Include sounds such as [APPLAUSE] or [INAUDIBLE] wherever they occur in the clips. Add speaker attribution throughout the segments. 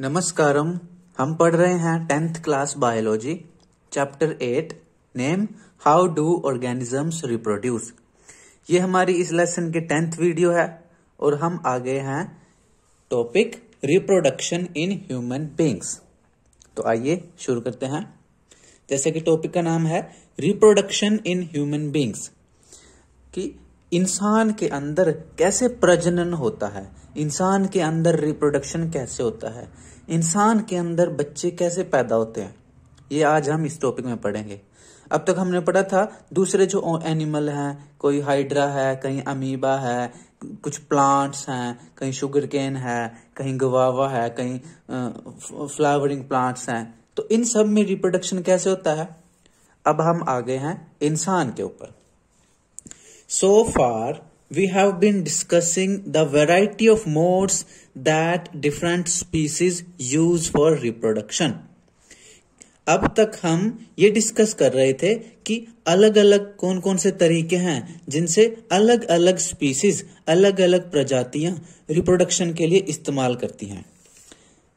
Speaker 1: नमस्कारम हम पढ़ रहे हैं tenth class biology chapter eight name how do organisms reproduce ये हमारी इस लेसन के टेंथ वीडियो है और हम आ गए हैं topic reproduction in human beings तो आइए शुरू करते हैं जैसे कि टॉपिक का नाम है रिप्रोडक्शन इन ह्यूमन बींग्स कि इंसान के अंदर कैसे प्रजनन होता है इंसान के अंदर रिप्रोडक्शन कैसे होता है इंसान के अंदर बच्चे कैसे पैदा होते हैं ये आज हम इस टॉपिक में पढ़ेंगे अब तक हमने पढ़ा था दूसरे जो एनिमल हैं कोई हाइड्रा है कहीं अमीबा है कुछ प्लांट्स हैं कहीं शुगर केन है कहीं गवावा है कहीं फ्लावरिंग प्लांट्स हैं तो इन सब में रिप्रोडक्शन कैसे होता है अब हम आगे हैं इंसान के ऊपर सो फार we have been discussing the variety of modes that different species use for reproduction. अब तक हम ये डिस्कस कर रहे थे कि अलग अलग कौन कौन से तरीके हैं जिनसे अलग अलग स्पीसीज अलग अलग प्रजातियां रिप्रोडक्शन के लिए इस्तेमाल करती हैं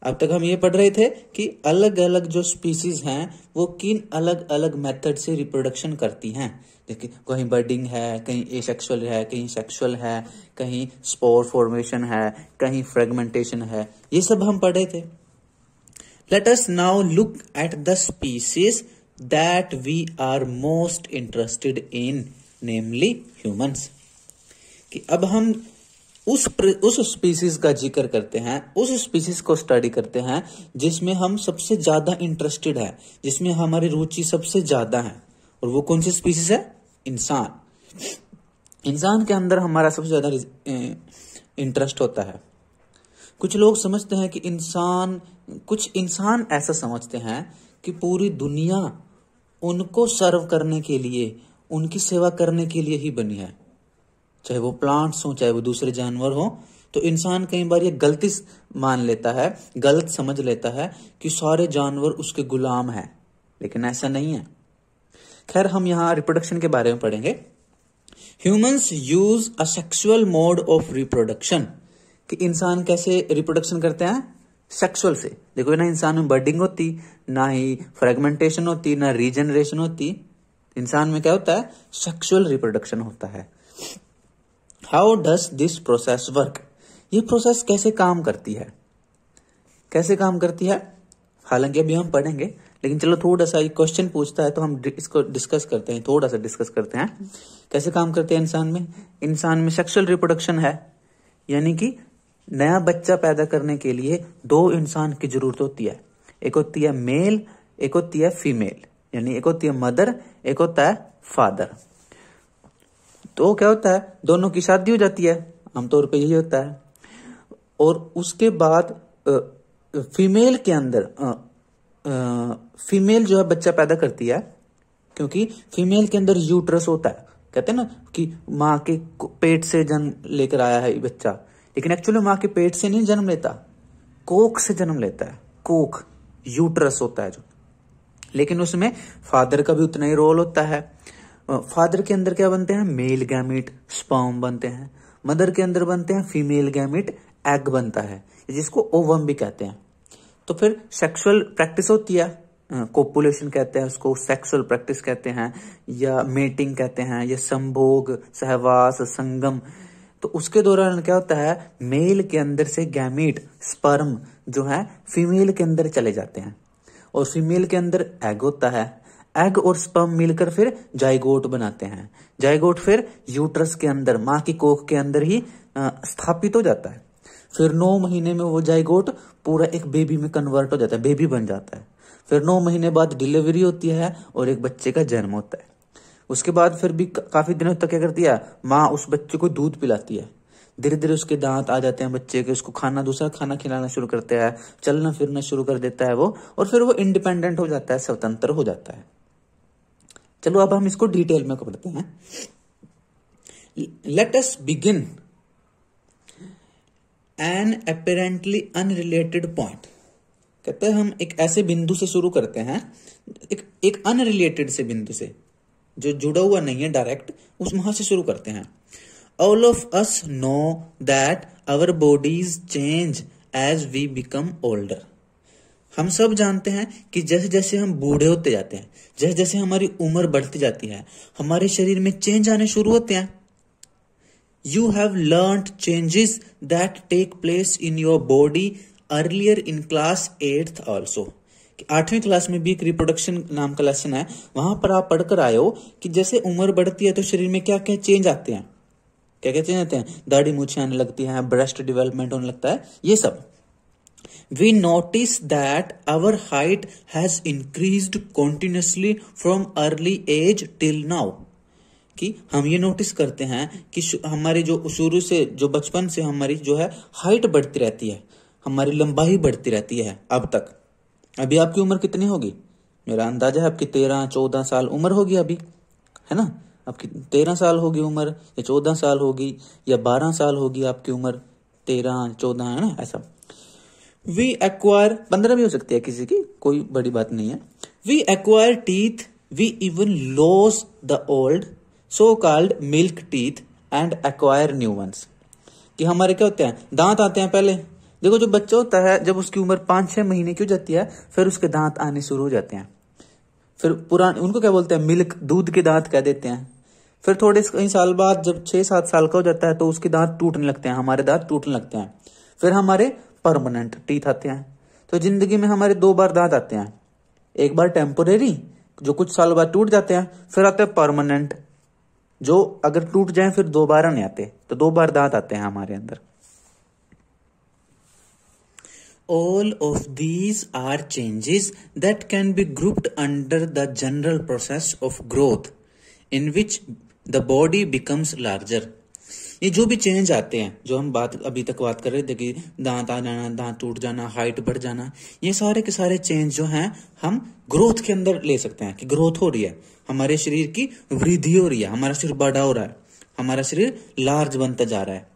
Speaker 1: अब तक हम ये पढ़ रहे थे कि अलग अलग जो स्पीसीज हैं वो किन अलग अलग मेथड से रिप्रोडक्शन करती हैं कहीं बर्डिंग है कहीं एसेक्सुअल है कहीं सेक्सुअल है कहीं स्पोर फॉर्मेशन है कहीं फ्रेगमेंटेशन है ये सब हम पढ़े थे let us now look at the species that we are most interested in namely humans कि अब हम उस उस स्पीसीज का जिक्र करते हैं उस स्पीसीज को स्टडी करते हैं जिसमें हम सबसे ज्यादा इंटरेस्टेड है जिसमें हमारी रुचि सबसे ज्यादा है और वो कौन सी स्पीसीज है इंसान इंसान के अंदर हमारा सबसे ज़्यादा इंटरेस्ट होता है कुछ लोग समझते हैं कि इंसान कुछ इंसान ऐसा समझते हैं कि पूरी दुनिया उनको सर्व करने के लिए उनकी सेवा करने के लिए ही बनी है चाहे वो प्लांट्स हों चाहे वो दूसरे जानवर हों तो इंसान कई बार ये गलती मान लेता है गलत समझ लेता है कि सारे जानवर उसके गुलाम हैं लेकिन ऐसा नहीं है खैर हम यहाँ रिप्रोडक्शन के बारे में पढ़ेंगे humans use a sexual mode of reproduction कि इंसान कैसे रिप्रोडक्शन करते हैं सेक्सुअल से देखो ना इंसान में बर्डिंग होती ना ही फ्रेगमेंटेशन होती ना रीजनरेशन होती इंसान में क्या होता है सेक्सुअल रिप्रोडक्शन होता है how does this process work ये प्रोसेस कैसे काम करती है कैसे काम करती है हालांकि अभी हम पढ़ेंगे लेकिन चलो थोड़ा सा क्वेश्चन पूछता है तो हम इसको डिस्कस करते हैं थोड़ा सा डिस्कस करते हैं कैसे काम करते हैं इंसान में इंसान में सेक्सुअल रिप्रोडक्शन है यानी कि नया बच्चा पैदा करने के लिए दो इंसान की जरूरत होती है एक होती है मेल एक होती है फीमेल यानी एक होती है मदर एक होता है फादर तो क्या होता है दोनों की शादी हो जाती है आमतौर पर यही होता है और उसके बाद फीमेल के अंदर फीमेल जो है बच्चा पैदा करती है क्योंकि फीमेल के अंदर यूट्रस होता है कहते हैं ना कि माँ के पेट से जन्म लेकर आया है बच्चा लेकिन एक्चुअली माँ के पेट से नहीं जन्म लेता कोक से जन्म लेता है कोक यूट्रस होता है जो लेकिन उसमें फादर का भी उतना ही रोल होता है फादर के अंदर क्या बनते हैं मेल गैमिट स्पर्म बनते हैं मदर के अंदर बनते हैं फीमेल गैमिट एग बनता है जिसको ओवम भी कहते हैं तो फिर सेक्सुअल प्रैक्टिस होती है कोपुलेशन कहते हैं उसको सेक्सुअल प्रैक्टिस कहते हैं या मेटिंग कहते हैं या संभोग सहवास संगम तो उसके दौरान क्या होता है मेल के अंदर से गैमेट स्पर्म जो है फीमेल के अंदर चले जाते हैं और फीमेल के अंदर एग होता है एग और स्पर्म मिलकर फिर जायगोट बनाते हैं जायगोट फिर यूट्रस के अंदर माँ की कोख के अंदर ही स्थापित हो जाता है फिर नौ महीने में वो जाइगोट पूरा एक बेबी में कन्वर्ट हो जाता है बेबी बन जाता है फिर नौ महीने बाद डिलीवरी होती है और एक बच्चे का जन्म होता है उसके बाद फिर भी काफी दिनों तक क्या करती है माँ उस बच्चे को दूध पिलाती है धीरे धीरे उसके दांत आ जाते हैं बच्चे के उसको खाना दूसरा खाना खिलाना शुरू करते हैं चलना फिरना शुरू कर देता है वो और फिर वो इंडिपेंडेंट हो जाता है स्वतंत्र हो जाता है चलो अब हम इसको डिटेल में पढ़ते हैं let us begin an apparently unrelated point कहते हैं हम एक ऐसे बिंदु से शुरू करते हैं एक एक अनरिलेटेड से बिंदु से जो जुड़ा हुआ नहीं है डायरेक्ट उस वहां से शुरू करते हैं all of us know that our bodies change as we become older हम सब जानते हैं कि जैसे जैसे हम बूढ़े होते जाते हैं जैसे जैसे हमारी उम्र बढ़ती जाती है हमारे शरीर में चेंज आने शुरू होते हैं you have learn changes that take place in your body earlier in class eighth also आठवीं क्लास में भी एक रिप्रोडक्शन नाम का लेसन है वहां पर आप पढ़कर आए हो कि जैसे उम्र बढ़ती है तो शरीर में क्या क्या चेंज आते हैं क्या क्या चेंज आते हैं दाढ़ी मूछे आने लगती है ब्रेस्ट डेवलपमेंट होने लगता है ये सब we notice that our height has increase continuously from early age till now कि हम ये नोटिस करते हैं कि हमारी जो शुरू से जो बचपन से हमारी जो है हाइट बढ़ती रहती है हमारी लंबाई बढ़ती रहती है अब तक अभी आपकी उम्र कितनी होगी मेरा अंदाजा है आपकी तेरह चौदह साल उम्र होगी अभी है ना आपकी तेरह साल होगी उम्र या चौदह साल होगी या बारह साल होगी आपकी उम्र तेरह चौदह है ना ऐसा वी एक्वायर पंद्रह भी हो सकती है किसी की कोई बड़ी बात नहीं है we acquire teeth we even loss the old so called milk teeth and acquire new ones कि हमारे क्या होते हैं दांत आते हैं पहले देखो जो बच्चा होता है जब उसकी उम्र पांच छह महीने की हो जाती है फिर उसके दांत आने शुरू हो जाते हैं फिर पुराने उनको क्या बोलते हैं मिल्क दूध के दांत कह देते हैं फिर थोड़े कई साल बाद जब छह सात साल का हो जाता है तो उसके दांत टूटने लगते हैं हमारे दांत टूटने लगते हैं फिर हमारे परमानेंट टीथ आते हैं तो जिंदगी में हमारे दो बार दांत आते हैं एक बार टेम्पोरेरी जो कुछ साल बाद टूट जाते हैं फिर आते हैं परमानेंट जो अगर टूट जाए फिर दोबारा नहीं आते तो दो बार दांत आते हैं हमारे अंदर all of these are changes that can be grouped under the general process of growth in which the body becomes larger ये जो भी चेंज आते हैं जो हम बात अभी तक बात कर रहे थे कि दांत आ जाना दांत टूट जाना हाइट बढ़ जाना ये सारे के सारे चेंज जो हैं हम ग्रोथ के अंदर ले सकते हैं कि ग्रोथ हो रही है हमारे शरीर की वृद्धि हो रही है हमारा शरीर बड़ा हो रहा है हमारा शरीर लार्ज बनता जा रहा है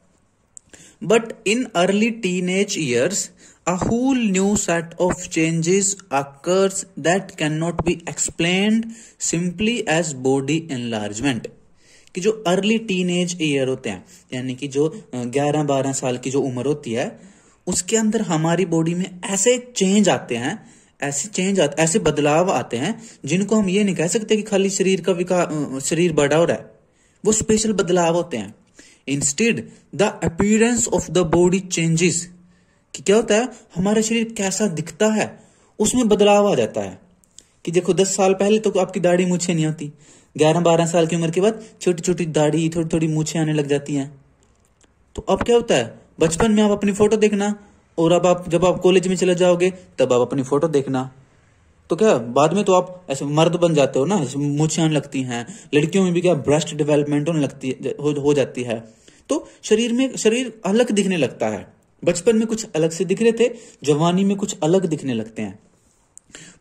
Speaker 1: but in early teen age years a whole new set of changes occurs that can not be explain simply as body enlargement कि जो अर्ली टीन एज ईयर होते हैं यानी कि जो 11-12 साल की जो उम्र होती है उसके अंदर हमारी बॉडी में ऐसे चेंज आते हैं ऐसे चेंज आते ऐसे बदलाव आते हैं जिनको हम ये नहीं कह सकते कि खाली शरीर का विकास शरीर बड़ा हो रहा है वो स्पेशल बदलाव होते हैं instead the appearance of the body changes कि क्या होता है हमारा शरीर कैसा दिखता है उसमें बदलाव आ जाता है कि देखो दस साल पहले तो आपकी दाढ़ी मुझे नहीं आती ग्यारह बारह साल की उम्र के बाद छोटी छोटी दाढ़ी थोड़ी थोड़ी मूछे आने लग जाती हैं तो अब क्या होता है बचपन में आप अपनी फोटो देखना और अब आप जब आप कॉलेज में चले जाओगे तब आप अपनी फोटो देखना तो क्या बाद में तो आप ऐसे मर्द बन जाते हो ना मूछें आने लगती हैं लड़कियों में भी क्या ब्रेस्ट डेवलपमेंट होने लगती हो, हो जाती है तो शरीर में शरीर अलग दिखने लगता है बचपन में कुछ अलग से दिख रहे थे जवानी में कुछ अलग दिखने लगते हैं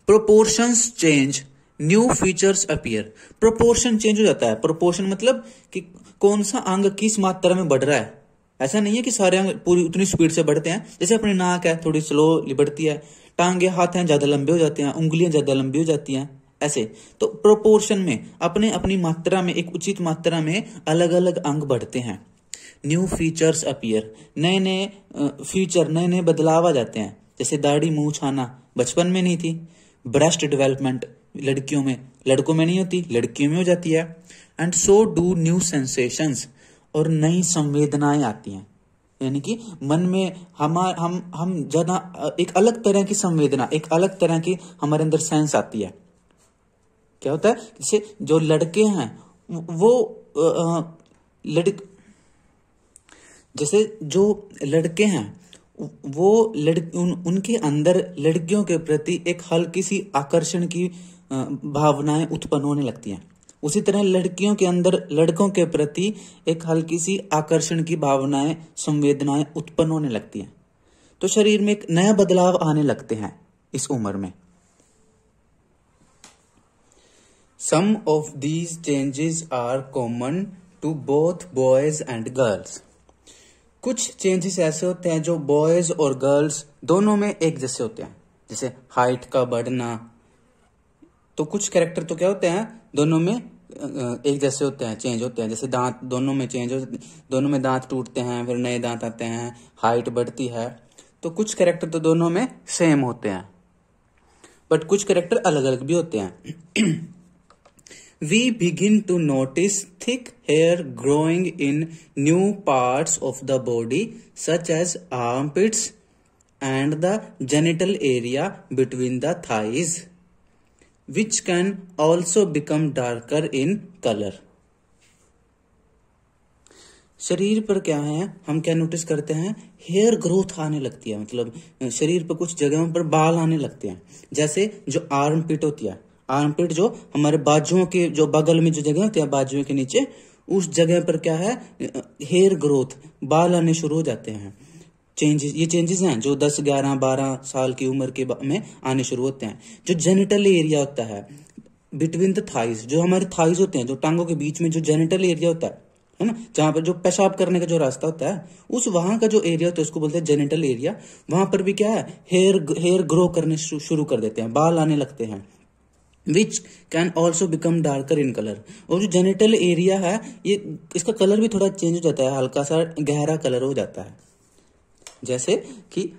Speaker 1: proportions change new features appear proportion change हो जाता है प्रोपोर्शन मतलब कि कौन सा अंग किस मात्रा में बढ़ रहा है ऐसा नहीं है कि सारे अंग पूरी उतनी स्पीड से बढ़ते हैं जैसे अपनी नाक है थोड़ी स्लो बढ़ती है टांगे हाथ हैं ज्यादा लंबे हो जाते हैं उंगलियां ज्यादा लंबी हो जाती हैं ऐसे तो प्रोपोर्शन में अपने अपनी मात्रा में एक उचित मात्रा में अलग अलग अंग बढ़ते हैं न्यू फीचर्स अपियर नए नए फीचर नए नए बदलाव आ जाते हैं जैसे दाढ़ी मुंह छाना बचपन में नहीं थी ब्रेस्ट डेवलपमेंट लड़कियों में लड़कों में नहीं होती लड़कियों में हो जाती है and so do new sensations और नई संवेदनाएं आती हैं यानी कि मन में हम हम हम ज़्यादा एक अलग तरह की संवेदना एक अलग तरह की हमारे अंदर सेंस आती है क्या होता है जैसे जो लड़के हैं वो लड़क जैसे जो लड़के हैं वो लड़ उन, उनके अंदर लड़कियों के प्रति एक हल्की सी आकर्षण की भावनाएं उत्पन्न होने लगती हैं उसी तरह लड़कियों के अंदर लड़कों के प्रति एक हल्की सी आकर्षण की भावनाएं संवेदनाएं उत्पन्न होने लगती हैं तो शरीर में एक नया बदलाव आने लगते हैं इस उम्र में some of these changes are common to both boys and girls कुछ चेंजेस ऐसे होते हैं जो बॉयज और गर्ल्स दोनों में एक जैसे होते हैं जैसे हाइट का बढ़ना तो कुछ कैरेक्टर तो क्या होते हैं दोनों में एक जैसे होते हैं चेंज होते हैं जैसे दांत दोनों में चेंज हो दोनों में दांत टूटते हैं फिर नए दांत आते हैं हाइट बढ़ती है तो कुछ कैरेक्टर तो दोनों में सेम होते हैं बट कुछ कैरेक्टर अलग अलग भी होते हैं we begin to notice thick hair growing in new part of the body such as armpits and the genital area between the thighs which can also become darker in color. शरीर पर क्या है हम क्या notice करते हैं hair growth आने लगती है मतलब शरीर पर कुछ जगहों पर बाल आने लगते हैं जैसे जो आर्म पिट होती है आर्म पिट जो हमारे बाजुओं के जो बगल में जो जगह होती है बाजुओं के नीचे उस जगह पर क्या है हेयर ग्रोथ बाल आने शुरू हो जाते हैं चेंजेस ये चेंजेस हैं जो 10, 11, 12 साल की उम्र के में आने शुरू होते हैं जो जेनिटल एरिया होता है बिटवीन द थाइस जो हमारे थाइस होते हैं जो टांगों के बीच में जो जेनिटल एरिया होता है है ना जहां पर जो पेशाब करने का जो रास्ता होता है उस वहां का जो एरिया होता है उसको बोलते हैं जेनिटल एरिया वहां पर भी क्या है हेयर हेयर ग्रो करने शुरू कर देते हैं बाल आने लगते हैं which can also become darker in colour और जो जेनेटल एरिया है ये इसका कलर भी थोड़ा चेंज हो जाता है हल्का सा गहरा कलर हो जाता है जैसे कि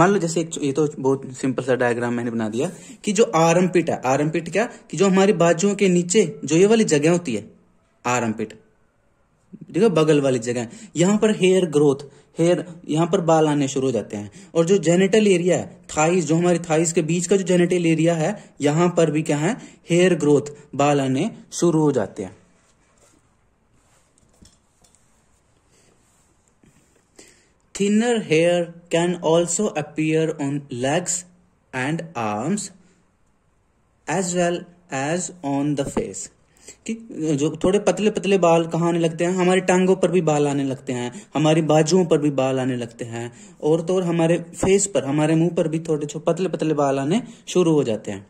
Speaker 1: मान लो जैसे एक ये तो बहुत सिंपल सा डायग्राम मैंने बना दिया कि जो आरमपिट है आरमपिट क्या कि जो हमारी बाजुओं के नीचे जो ये वाली जगह होती है आरमपिट ठीक है बगल वाली जगह यहां पर हेयर ग्रोथ हेयर यहां पर बाल आने शुरू हो जाते हैं और जो जेनेटल एरिया है थाइस जो हमारे थाइस के बीच का जो जेनेटल एरिया है यहां पर भी क्या है हेयर ग्रोथ बाल आने शुरू हो जाते हैं Thinner hair can also appear on legs and arms as well as on the face. कि जो थोड़े पतले पतले बाल कहाँ आने लगते हैं हमारी टांगों पर भी बाल आने लगते हैं हमारी बाजुओं पर भी बाल आने लगते हैं और तो और हमारे फेस पर हमारे मुंह पर भी थोड़े छोटे पतले पतले बाल आने शुरू हो जाते हैं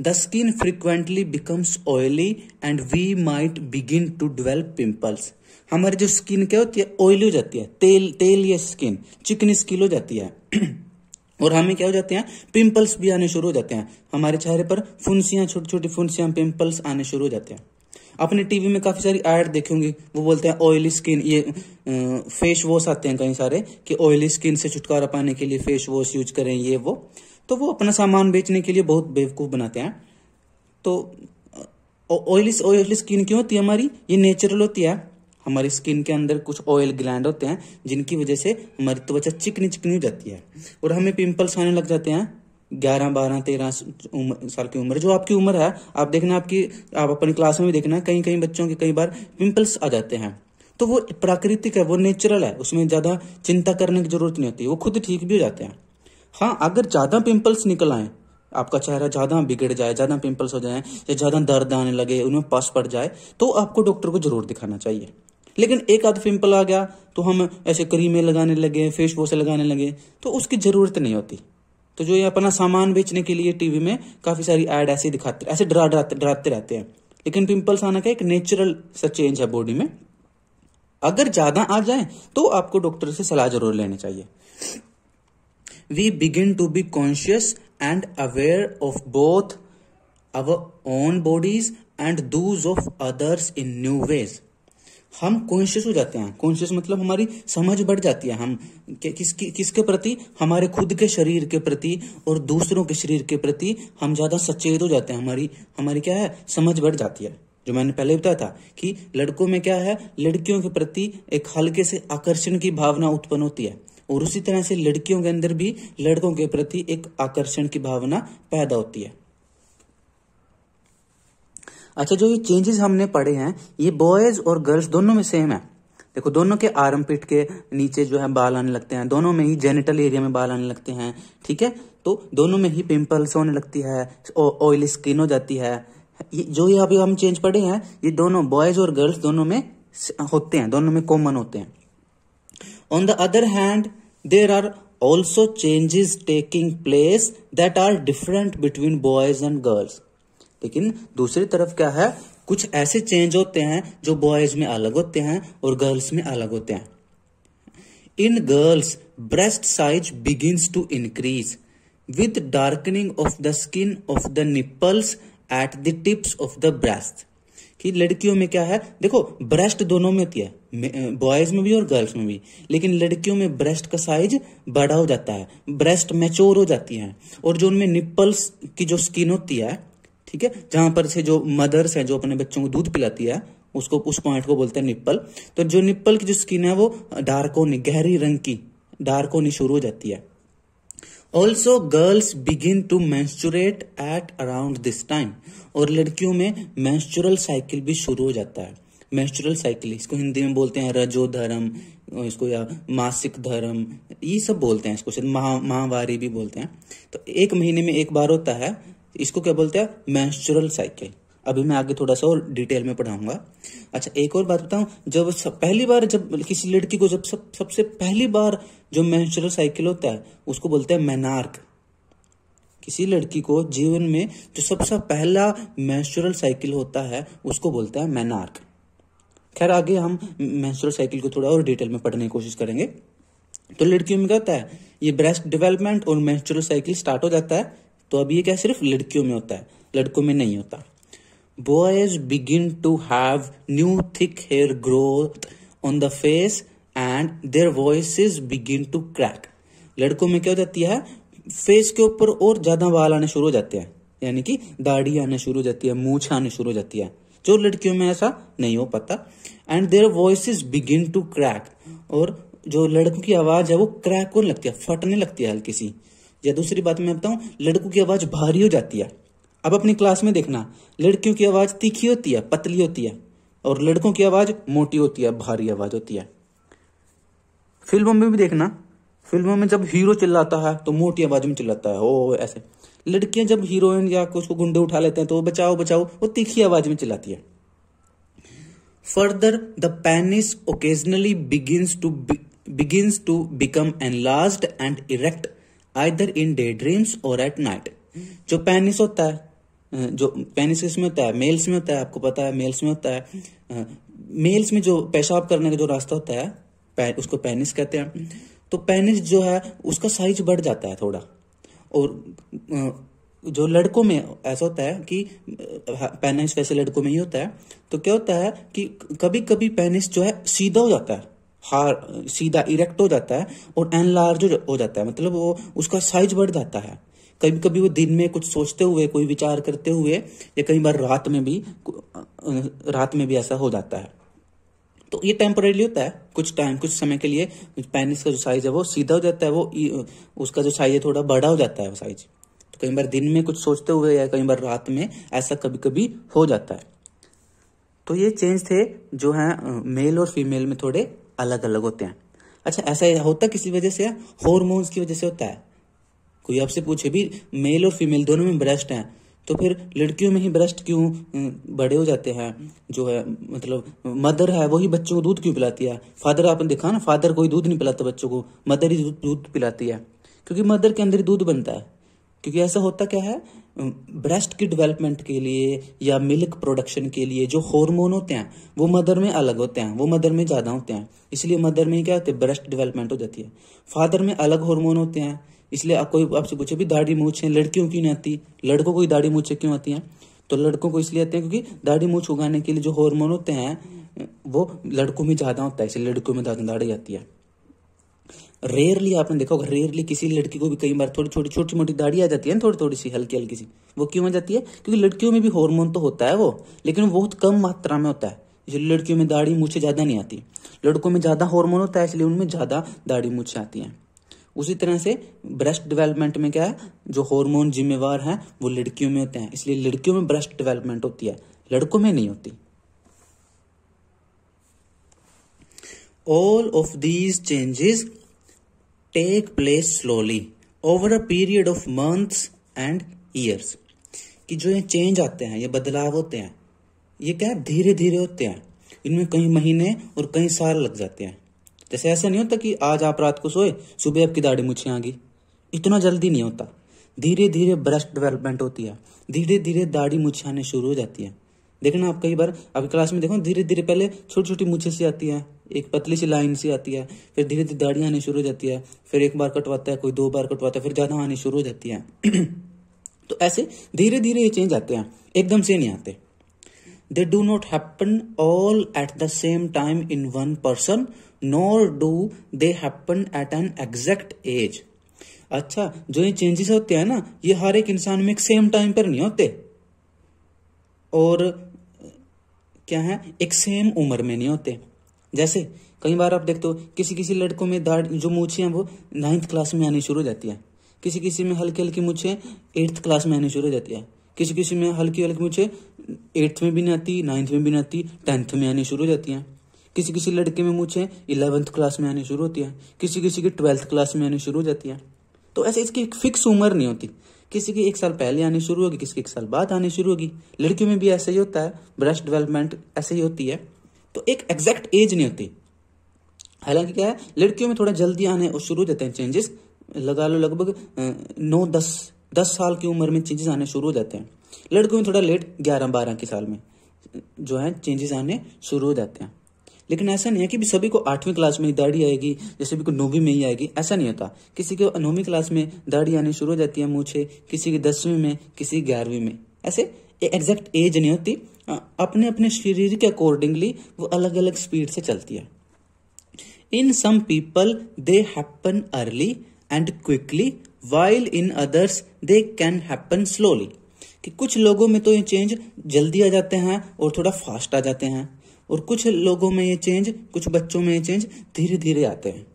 Speaker 1: the skin frequently becomes oily and we might begin to develop pimples हमारी जो स्किन क्या होती है ऑयली हो जाती है तेल तेल या स्किन चिकनी स्किन हो जाती है [CLEARS THROAT] और हमें क्या हो जाते हैं पिंपल्स भी आने शुरू हो जाते हैं हमारे चेहरे पर फुंसियां छोटी छोटी फुंसियां पिंपल्स आने शुरू हो जाते हैं अपने टीवी में काफी सारी एड देखेंगे वो बोलते हैं ऑयली स्किन ये फेस वॉश आते हैं कई सारे कि ऑयली स्किन से छुटकारा पाने के लिए फेस वॉश यूज करें ये वो तो वो अपना सामान बेचने के लिए बहुत बेवकूफ बनाते हैं तो ऑयली ऑयली स्किन क्यों होती है हमारी ये नेचुरल होती है हमारी स्किन के अंदर कुछ ऑयल ग्लैंड होते हैं जिनकी वजह से हमारी त्वचा चिकनी चिकनी हो जाती है और हमें पिंपल्स आने लग जाते हैं ग्यारह बारह तेरह साल की उम्र जो आपकी उम्र है आप देखना आपकी आप अपनी क्लास में भी देखना कई कई बच्चों के कई बार पिंपल्स आ जाते हैं तो वो प्राकृतिक है वो नेचुरल है उसमें ज़्यादा चिंता करने की जरूरत नहीं होती वो खुद ठीक भी हो जाते हैं हाँ अगर ज़्यादा पिंपल्स निकल आए आपका चेहरा ज़्यादा बिगड़ जाए ज़्यादा पिंपल्स हो जाए या ज़्यादा दर्द आने लगे उनमें पस पड़ जाए तो आपको डॉक्टर को जरूर दिखाना चाहिए लेकिन एक आध पिंपल आ गया तो हम ऐसे करीमे लगाने लगे फेस वॉश लगाने लगे तो उसकी ज़रूरत नहीं होती तो जो ये अपना सामान बेचने के लिए टीवी में काफ़ी सारी एड ऐसे दिखाते ऐसे डरा डराते डराते रहते हैं लेकिन पिंपल्स आना का एक नेचुरल सा चेंज है बॉडी में अगर ज़्यादा आ जाए तो आपको डॉक्टर से सलाह जरूर लेनी चाहिए we begin to be conscious and aware of both our own bodies and those of others in new ways हम कॉन्शियस हो जाते हैं कॉन्शियस मतलब हमारी समझ बढ़ जाती है हम किसकी किसके प्रति हमारे खुद के शरीर के प्रति और दूसरों के शरीर के प्रति हम ज़्यादा सचेत हो जाते हैं हमारी हमारी क्या है समझ बढ़ जाती है जो मैंने पहले बताया था कि लड़कों में क्या है लड़कियों के प्रति एक हल्के से आकर्षण की भावना उत्पन्न होती है और उसी तरह से लड़कियों के अंदर भी लड़कों के प्रति एक आकर्षण की भावना पैदा होती है अच्छा जो ये चेंजेस हमने पढ़े हैं ये बॉयज और गर्ल्स दोनों में सेम है देखो दोनों के आर्म पिट के नीचे जो है बाल आने लगते हैं दोनों में ही जेनिटल एरिया में बाल आने लगते हैं ठीक है तो दोनों में ही पिंपल्स होने लगती है ऑयली स्किन हो जाती है ये जो ये अभी हम चेंज पढ़े हैं ये दोनों बॉयज और गर्ल्स दोनों में होते हैं दोनों में कॉमन होते हैं on the other hand there are also changes taking place that are different between boys and girls लेकिन दूसरी तरफ क्या है कुछ ऐसे चेंज होते हैं जो बॉयज में अलग होते हैं और गर्ल्स में अलग होते हैं in girls breast size begin to increase with darkening of the skin of the nipples at the tips of the breast कि लड़कियों में क्या है देखो ब्रेस्ट दोनों में होती है बॉयज में भी और गर्ल्स में भी लेकिन लड़कियों में ब्रेस्ट का साइज बड़ा हो जाता है ब्रेस्ट मैच्योर हो जाती है और जो उनमें निप्पल्स की जो स्किन होती है ठीक है जहां पर से जो मदर्स है जो अपने बच्चों को दूध पिलाती है उसको उस पॉइंट को बोलते हैं निप्पल तो जो निप्पल की जो स्किन है वो डार्क होनी गहरी रंग की डार्क होनी शुरू हो जाती है also girls begin to menstruate at around this time और लड़कियों में मैंस्चुरल साइकिल भी शुरू हो जाता है मैंस्चुरल साइकिल इसको हिंदी में बोलते हैं रजो धर्म इसको या मासिक धर्म ये सब बोलते हैं इसको शायद महा महावारी भी बोलते हैं तो एक महीने में एक बार होता है तो इसको क्या बोलते हैं मैंस्चुरल साइकिल अभी मैं आगे थोड़ा सा और डिटेल में पढ़ाऊंगा अच्छा एक और बात बताऊं जब सब पहली बार जब किसी लड़की को जब सब सबसे पहली बार जो मैंस्चुरल साइकिल होता है उसको बोलते हैं मैनार्क किसी लड़की को जीवन में जो सबसे पहला मैंस्चुरल साइकिल होता है उसको बोलता है मैनार्क खैर आगे हम मैंस्ट्रुअल साइकिल को थोड़ा और डिटेल में पढ़ने की कोशिश करेंगे तो लड़कियों में क्या होता है ये ब्रेस्ट डेवलपमेंट और मैंस्ट्रुअल साइकिल स्टार्ट हो जाता है तो अब ये क्या सिर्फ लड़कियों में होता है लड़कों में नहीं होता boys begin to have new thick hair growth on the face and their voice begin to crack लड़कों में क्या हो जाती है फेस के ऊपर और ज्यादा बाल आने शुरू हो जाते हैं यानी कि दाढ़ी आने शुरू हो जाती है मूछ आने शुरू हो जाती है जो लड़कियों में ऐसा नहीं हो पाता and their voice begin to crack और जो लड़कों की आवाज है वो क्रैक होने लगती है फटने लगती है हल्की सी या दूसरी बात मैं बताऊं लड़कों की आवाज़ भारी हो जाती है अब अपनी क्लास में देखना लड़कियों की आवाज़ तीखी होती है पतली होती है और लड़कों की आवाज़ मोटी होती है भारी आवाज़ होती है फिल्मों में भी देखना फिल्मों में जब हीरो चिल्लाता है तो मोटी आवाज़ में चिल्लाता है ओ ऐसे लड़कियां जब हीरोइन या कुछ को गुंडे उठा लेते हैं तो बचाओ बचाओ वो तीखी आवाज़ में चिल्लाती है further the penis occasionally begin to begin to become last and erect either in day dreams और एट नाइट जो पेनिस होता है जो पेनिस में होता है मेल्स में होता है आपको पता है मेल्स में होता है मेल्स में जो पेशाब करने का जो रास्ता होता है उसको पेनिस कहते हैं तो पेनिस जो है उसका साइज बढ़ जाता है थोड़ा और जो लड़कों में ऐसा होता है कि पेनिस वैसे लड़कों में ही होता है तो क्या होता है कि कभी कभी पेनिस जो है सीधा हो जाता है हार सीधा इरेक्ट हो जाता है और एन लार्ज हो जाता है मतलब वो उसका साइज बढ़ जाता है कभी कभी वो दिन में कुछ सोचते हुए कोई विचार करते हुए या कई बार रात में भी रात में भी ऐसा हो जाता है तो ये टेम्पोरेली होता है कुछ टाइम कुछ समय के लिए पेनिस का जो साइज है वो सीधा हो जाता है वो उसका जो साइज है थोड़ा बड़ा हो जाता है वो साइज तो कई बार दिन में कुछ सोचते हुए या कई बार रात में ऐसा कभी कभी हो जाता है तो ये चेंज थे जो है मेल और फीमेल में थोड़े अलग अलग होते हैं अच्छा ऐसा होता किसी वजह से हॉर्मोन्स की वजह से होता है कोई आपसे पूछे भी मेल और फीमेल दोनों में ब्रेस्ट है तो फिर लड़कियों में ही ब्रेस्ट क्यों बड़े हो जाते हैं जो है मतलब मदर है वही बच्चों को दूध क्यों पिलाती है फादर आपने देखा ना फादर कोई दूध नहीं पिलाता बच्चों को मदर ही दूध पिलाती है क्योंकि मदर के अंदर ही दूध बनता है क्योंकि ऐसा होता क्या है ब्रेस्ट की डेवलपमेंट के लिए या मिल्क प्रोडक्शन के लिए जो हार्मोन होते हैं वो मदर में अलग होते हैं वो मदर में ज़्यादा होते हैं इसलिए मदर में क्या होते हैं ब्रेस्ट डेवलपमेंट हो जाती है फादर में अलग हार्मोन होते हैं इसलिए आप कोई आपसे पूछे भी दाढ़ी मूछें लड़कियों क्यों नहीं आती लड़कों को दाढ़ी मूछे क्यों आती हैं तो लड़कों को इसलिए आते हैं क्योंकि दाढ़ी मूछ उगाने के लिए जो हार्मोन होते हैं वो लड़कों में ज़्यादा होता है इसलिए लड़कों में दाढ़ी आती है रेयरली आपने देखा होगा रेयरली किसी लड़की को भी कई बार थोड़ी छोटी छोटी मोटी दाढ़ी आ जाती है थोड़ी थोड़ी सी हल्की हल्की सी वो क्यों आ जाती है क्योंकि लड़कियों में भी हॉर्मोन तो होता है वो लेकिन बहुत कम मात्रा में होता है इसलिए लड़कियों में दाढ़ी मूछे ज़्यादा नहीं आती लड़कों में ज़्यादा हॉर्मोन होता है इसलिए उनमें ज़्यादा दाढ़ी मूछे आती है उसी तरह से ब्रेस्ट डेवलपमेंट में क्या है जो हॉर्मोन जिम्मेवार है वो लड़कियों में होते हैं इसलिए लड़कियों में ब्रेस्ट डेवलपमेंट होती है लड़कों में नहीं होती all of these changes take place slowly over a period of months and years कि जो ये चेंज आते हैं ये बदलाव होते हैं ये क्या है धीरे धीरे होते हैं इनमें कई महीने और कई साल लग जाते हैं जैसे ऐसा नहीं होता कि आज आप रात को सोए सुबह आपकी दाढ़ी मुछे आ गई इतना जल्दी नहीं होता धीरे धीरे ब्रेस्ट डेवलपमेंट होती है धीरे धीरे दाढ़ी मुछे आने शुरू हो जाती है देखना आप कई बार आपकी क्लास में देखो धीरे धीरे पहले छोटी छोटी मुछे सी आती है एक पतली सी लाइन सी आती है फिर धीरे धीरे दाढ़ी आनी शुरू हो जाती है फिर एक बार कटवाता है कोई दो बार कटवाता है फिर ज़्यादा आनी शुरू हो जाती है [CLEARS THROAT] तो ऐसे धीरे धीरे ये चेंज आते हैं एकदम से नहीं आते they do not happen all at the same time in one person nor do they happen at an exact age अच्छा जो ये चेंजेस होते हैं ना ये हर एक इंसान में एक सेम टाइम पर नहीं होते और क्या है एक सेम उम्र में नहीं होते जैसे कई बार आप देखते हो किसी किसी लड़कों में दाढ़ जो मूछे हैं वो नाइन्थ क्लास में आनी शुरू हो जाती है किसी किसी में हल्की हल्की मूछे एट्थ क्लास में आनी शुरू हो जाती है किसी किसी में हल्की हल्की मूछे एट्थ में भी नहीं आती नाइन्थ में भी नहीं आती टेंथ में आनी शुरू हो जाती हैं किसी किसी लड़के में मूछे इलेवंथ क्लास में आनी शुरू होती है किसी किसी की ट्वेल्थ क्लास में आनी शुरू हो जाती है तो ऐसे इसकी एक फिक्स उम्र नहीं होती किसी की एक साल पहले आनी शुरू होगी किसी की एक साल बाद आनी शुरू होगी लड़कियों में भी ऐसा ही होता है ब्रेस्ट डेवलपमेंट ऐसे ही होती है तो एक एग्जैक्ट एज नहीं होती हालांकि क्या है लड़कियों में थोड़ा जल्दी आने और शुरू हो जाते हैं चेंजेस लगा लो लगभग नौ दस दस साल की उम्र में चेंजेस आने शुरू हो जाते हैं लड़कों में थोड़ा लेट ग्यारह बारह के साल में जो है चेंजेस आने शुरू हो जाते हैं लेकिन ऐसा नहीं है कि भी सभी को आठवीं क्लास में ही दाढ़ी आएगी या सभी को नौवीं में ही आएगी ऐसा नहीं होता किसी को नौवीं क्लास में दाढ़ी आनी शुरू हो जाती है मूछे किसी की दसवीं में किसी की ग्यारहवीं में ऐसे एग्जैक्ट एज नहीं होती अपने अपने शरीर के अकॉर्डिंगली वो अलग अलग स्पीड से चलती है in some people they happen early and quickly while in others they can happen slowly कि कुछ लोगों में तो ये चेंज जल्दी आ जाते हैं और थोड़ा फास्ट आ जाते हैं और कुछ लोगों में ये चेंज कुछ बच्चों में ये चेंज धीरे धीरे आते हैं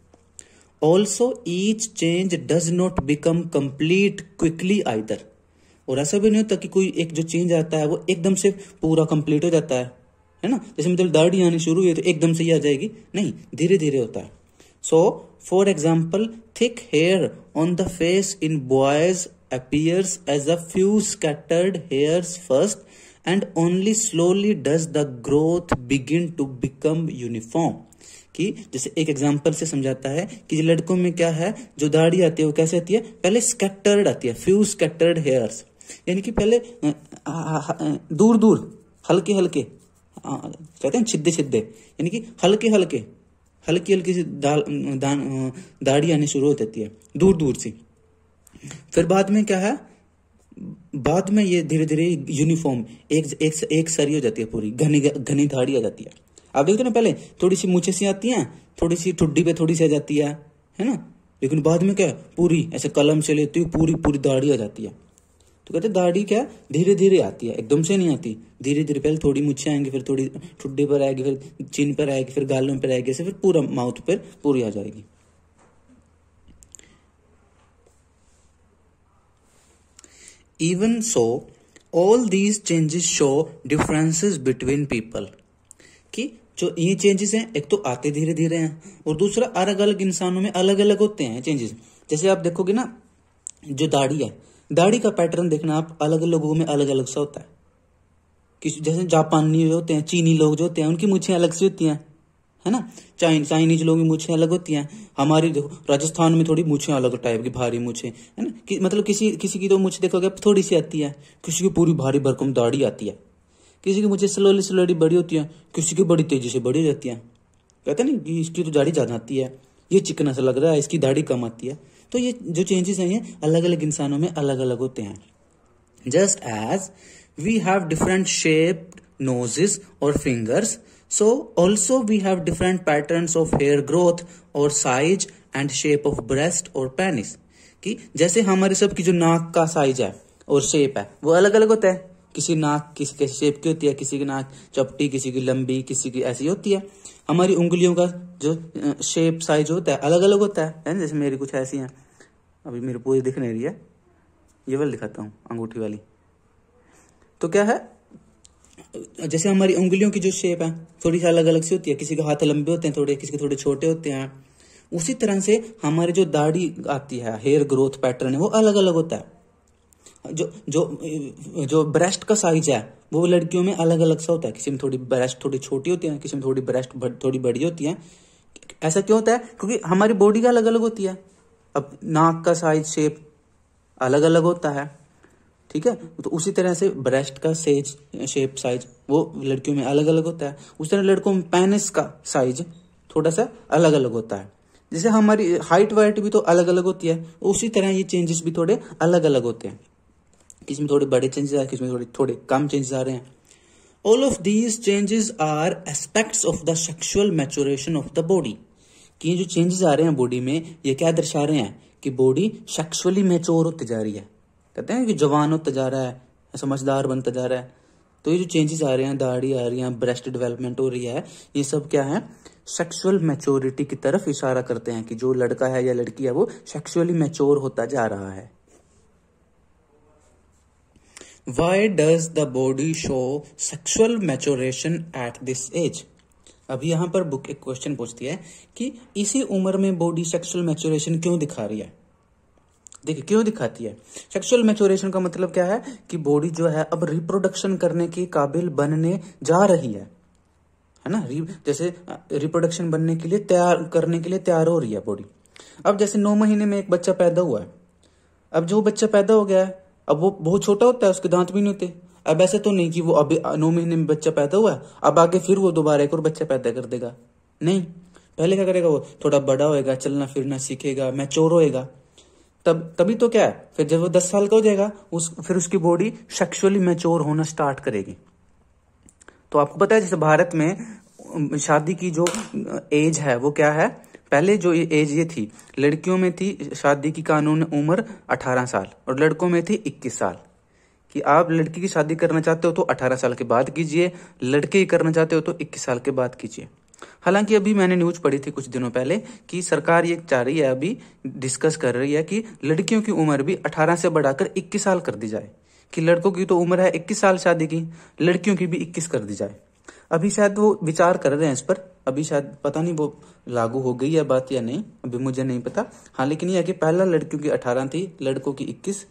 Speaker 1: also each change does not become complete quickly either और ऐसा भी नहीं होता कि कोई एक जो चेंज आता है वो एकदम से पूरा कंप्लीट हो जाता है है ना जैसे मतलब दर्द ही आनी शुरू हुई तो एकदम से ही आ जाएगी नहीं धीरे धीरे होता है so for example thick hair on the face in boys appears as a few scattered hairs first and only slowly does the growth begin to become uniform कि जैसे एक एग्जाम्पल से समझाता है कि लड़कों में क्या है जो दाढ़ी आती है वो कैसे आती है पहले स्कैटर्ड आती है फ्यू स्कैटर्ड हेयर्स यानी कि पहले दूर दूर हल्के हल्के कहते हैं छिद्दे छिद्दे यानी कि हल्के हल्के हल्की हल्की सी दाढ़ी आनी शुरू हो जाती है दूर दूर से फिर बाद में क्या है बाद में ये धीरे धीरे यूनिफॉर्म एक एक एक सरी हो जाती है पूरी घनी घनी दाढ़ी आ जाती है आप देखते ना पहले थोड़ी सी मूछे सी आती हैं थोड़ी सी ठुड्डी पे थोड़ी सी आ जाती है है ना लेकिन बाद में क्या पूरी ऐसे कलम से लेती हुई पूरी पूरी दाढ़ी आ जाती है तो कहते दाढ़ी क्या धीरे धीरे आती है एकदम से नहीं आती धीरे धीरे पहले थोड़ी मुछे आएंगी फिर थोड़ी ठुड्डी पर आएगी फिर चिन पर आएगी फिर गालों पर आएगी ऐसे फिर पूरा माउथ पर पूरी आ जाएगी even so all these changes show differences between people कि जो ये चेंजेस हैं एक तो आते धीरे धीरे हैं और दूसरा अलग अलग इंसानों में अलग अलग होते हैं चेंजेस जैसे आप देखोगे ना जो दाढ़ी है दाढ़ी का पैटर्न देखना आप अलग लोगों में अलग अलग सा होता है कि जैसे जापानी होते हैं चीनी लोग जो होते हैं उनकी मूछें अलग सी होती हैं है ना चाइन चाइनीज लोगों की मूछें अलग होती हैं हमारी देखो राजस्थान में थोड़ी मूछें अलग टाइप की भारी मूछें है ना कि, मतलब किसी किसी की तो मूछ देखोगे थोड़ी सी आती है किसी की पूरी भारी भरकम दाढ़ी आती है किसी की मुझे स्लोली स्लोली बड़ी होती है किसी की बड़ी तेजी से बड़ी रहती है कहते नहीं कि इसकी तो दाढ़ी ज़्यादा आती है ये चिकना सा लग रहा है इसकी दाढ़ी कम आती है तो ये जो चेंजेस हैं ये अलग अलग इंसानों में अलग अलग होते हैं just as we have different shape noses और fingers so also we have different pattern of hair growth और size and shape of breast और पेनिस कि जैसे हमारे सबकी जो नाक का साइज है और शेप है वो अलग अलग होता है किसी नाक किसी के शेप की होती है किसी की नाक चपटी किसी की लंबी किसी की ऐसी होती है हमारी उंगलियों का जो शेप साइज होता है अलग अलग होता है है जैसे मेरी कुछ ऐसी हैं अभी मेरी पूरी दिख नहीं रही है ये वाली दिखाता हूँ अंगूठी वाली तो क्या है जैसे हमारी उंगलियों की जो शेप है थोड़ी सी अलग अलग सी होती है किसी के हाथ लंबे होते हैं थोड़े किसी के थोड़े छोटे होते हैं उसी तरह से हमारी जो दाढ़ी आती है हेयर ग्रोथ पैटर्न है वो अलग अलग होता है जो जो जो ब्रेस्ट का साइज है वो लड़कियों में अलग अलग सा होता है किसी में थोड़ी ब्रेस्ट थोड़ी छोटी होती है किसी में थोड़ी ब्रेस्ट थोड़ी बड़ी होती है ऐसा क्यों होता है क्योंकि हमारी बॉडी का अलग अलग होती है अब नाक का साइज शेप अलग अलग होता है ठीक है तो उसी तरह से ब्रेस्ट का सेज शेप साइज वो लड़कियों में अलग अलग होता है उसी तरह लड़कों में पेनिस का साइज थोड़ा सा अलग अलग होता है जैसे हमारी हाइट वाइट भी तो अलग अलग होती है उसी तरह ये चेंजेस भी थोड़े अलग अलग होते हैं किसमें में थोड़े बड़े चेंजेस आ रहे किसमें थोड़े थोड़े कम चेंजेस आ रहे हैं all of these changes are aspects of the sexual maturation of the body कि ये जो चेंजेस आ रहे हैं बॉडी में ये क्या दर्शा रहे हैं कि बॉडी सेक्सुअली मेच्योर होती जा रही है कहते हैं कि जवान होता जा रहा है समझदार बनता जा रहा है तो ये जो चेंजेस आ रहे हैं दाढ़ी आ रही है ब्रेस्ट डेवलपमेंट हो रही है ये सब क्या है सेक्सुअल मैच्योरिटी की तरफ इशारा करते हैं कि जो लड़का है या लड़की है वो सेक्सुअली मैच्योर होता जा रहा है Why does the body show sexual maturation at this age? अभी यहां पर बुक एक क्वेश्चन पूछती है कि इसी उम्र में बॉडी सेक्सुअल मैचोरेशन क्यों दिखा रही है देखिए क्यों दिखाती है सेक्सुअल मैचोरेशन का मतलब क्या है कि बॉडी जो है अब रिप्रोडक्शन करने के काबिल बनने जा रही है है ना री, जैसे रिप्रोडक्शन बनने के लिए तैयार करने के लिए तैयार हो रही है बॉडी अब जैसे नौ महीने में एक बच्चा पैदा हुआ है अब जो बच्चा पैदा हो गया है अब वो बहुत छोटा होता है उसके दांत भी नहीं होते अब ऐसे तो नहीं कि वो अभी नौ महीने में बच्चा पैदा हुआ है अब आगे फिर वो दोबारा एक और बच्चा पैदा कर देगा नहीं पहले क्या करेगा वो थोड़ा बड़ा होएगा चलना फिरना सीखेगा मैच्योर होएगा तब तभी तो क्या है फिर जब वो दस साल का हो जाएगा उस फिर उसकी बॉडी सेक्सुअली मैच्योर होना स्टार्ट करेगी तो आपको पता है जैसे भारत में शादी की जो एज है वो क्या है पहले जो ये एज ये थी लड़कियों में थी शादी की कानून उम्र 18 साल और लड़कों में थी 21 साल कि आप लड़की की शादी करना चाहते हो तो 18 साल के बाद कीजिए लड़के ही करना चाहते हो तो 21 साल के बाद कीजिए हालांकि अभी मैंने न्यूज पढ़ी थी कुछ दिनों पहले कि सरकार ये चाह रही है अभी डिस्कस कर रही है कि लड़कियों की उम्र भी 18 से बढ़ाकर 21 साल कर दी जाए कि लड़कों की तो उम्र है 21 साल शादी की लड़कियों की भी 21 कर दी जाए अभी शायद वो विचार कर रहे हैं इस पर अभी शायद पता नहीं वो लागू हो गई है बात या नहीं अभी मुझे नहीं पता हाँ लेकिन यह कि पहला लड़कियों की अठारह थी लड़कों की इक्कीस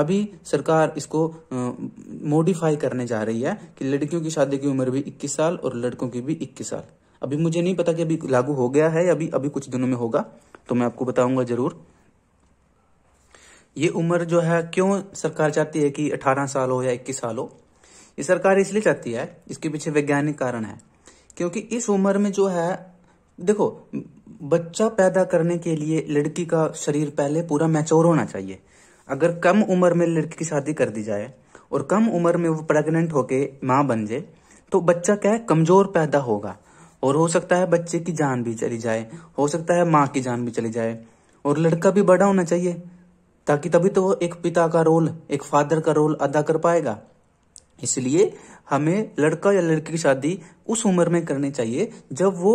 Speaker 1: अभी सरकार इसको मॉडिफाई करने जा रही है कि लड़कियों की शादी की उम्र भी इक्कीस साल और लड़कों की भी इक्कीस साल अभी मुझे नहीं पता कि अभी लागू हो गया है या अभी अभी कुछ दिनों में होगा तो मैं आपको बताऊंगा जरूर ये उम्र जो है क्यों सरकार चाहती है कि 18 साल हो या 21 साल हो ये सरकार इसलिए चाहती है इसके पीछे वैज्ञानिक कारण है क्योंकि इस उम्र में जो है देखो बच्चा पैदा करने के लिए लड़की का शरीर पहले पूरा मैच्योर होना चाहिए अगर कम उम्र में लड़की की शादी कर दी जाए और कम उम्र में वो प्रेग्नेंट होके माँ बन जाए तो बच्चा क्या है कमजोर पैदा होगा और हो सकता है बच्चे की जान भी चली जाए हो सकता है माँ की जान भी चली जाए और लड़का भी बड़ा होना चाहिए ताकि तभी तो वो एक पिता का रोल एक फादर का रोल अदा कर पाएगा इसलिए हमें लड़का या लड़की की शादी उस उम्र में करनी चाहिए जब वो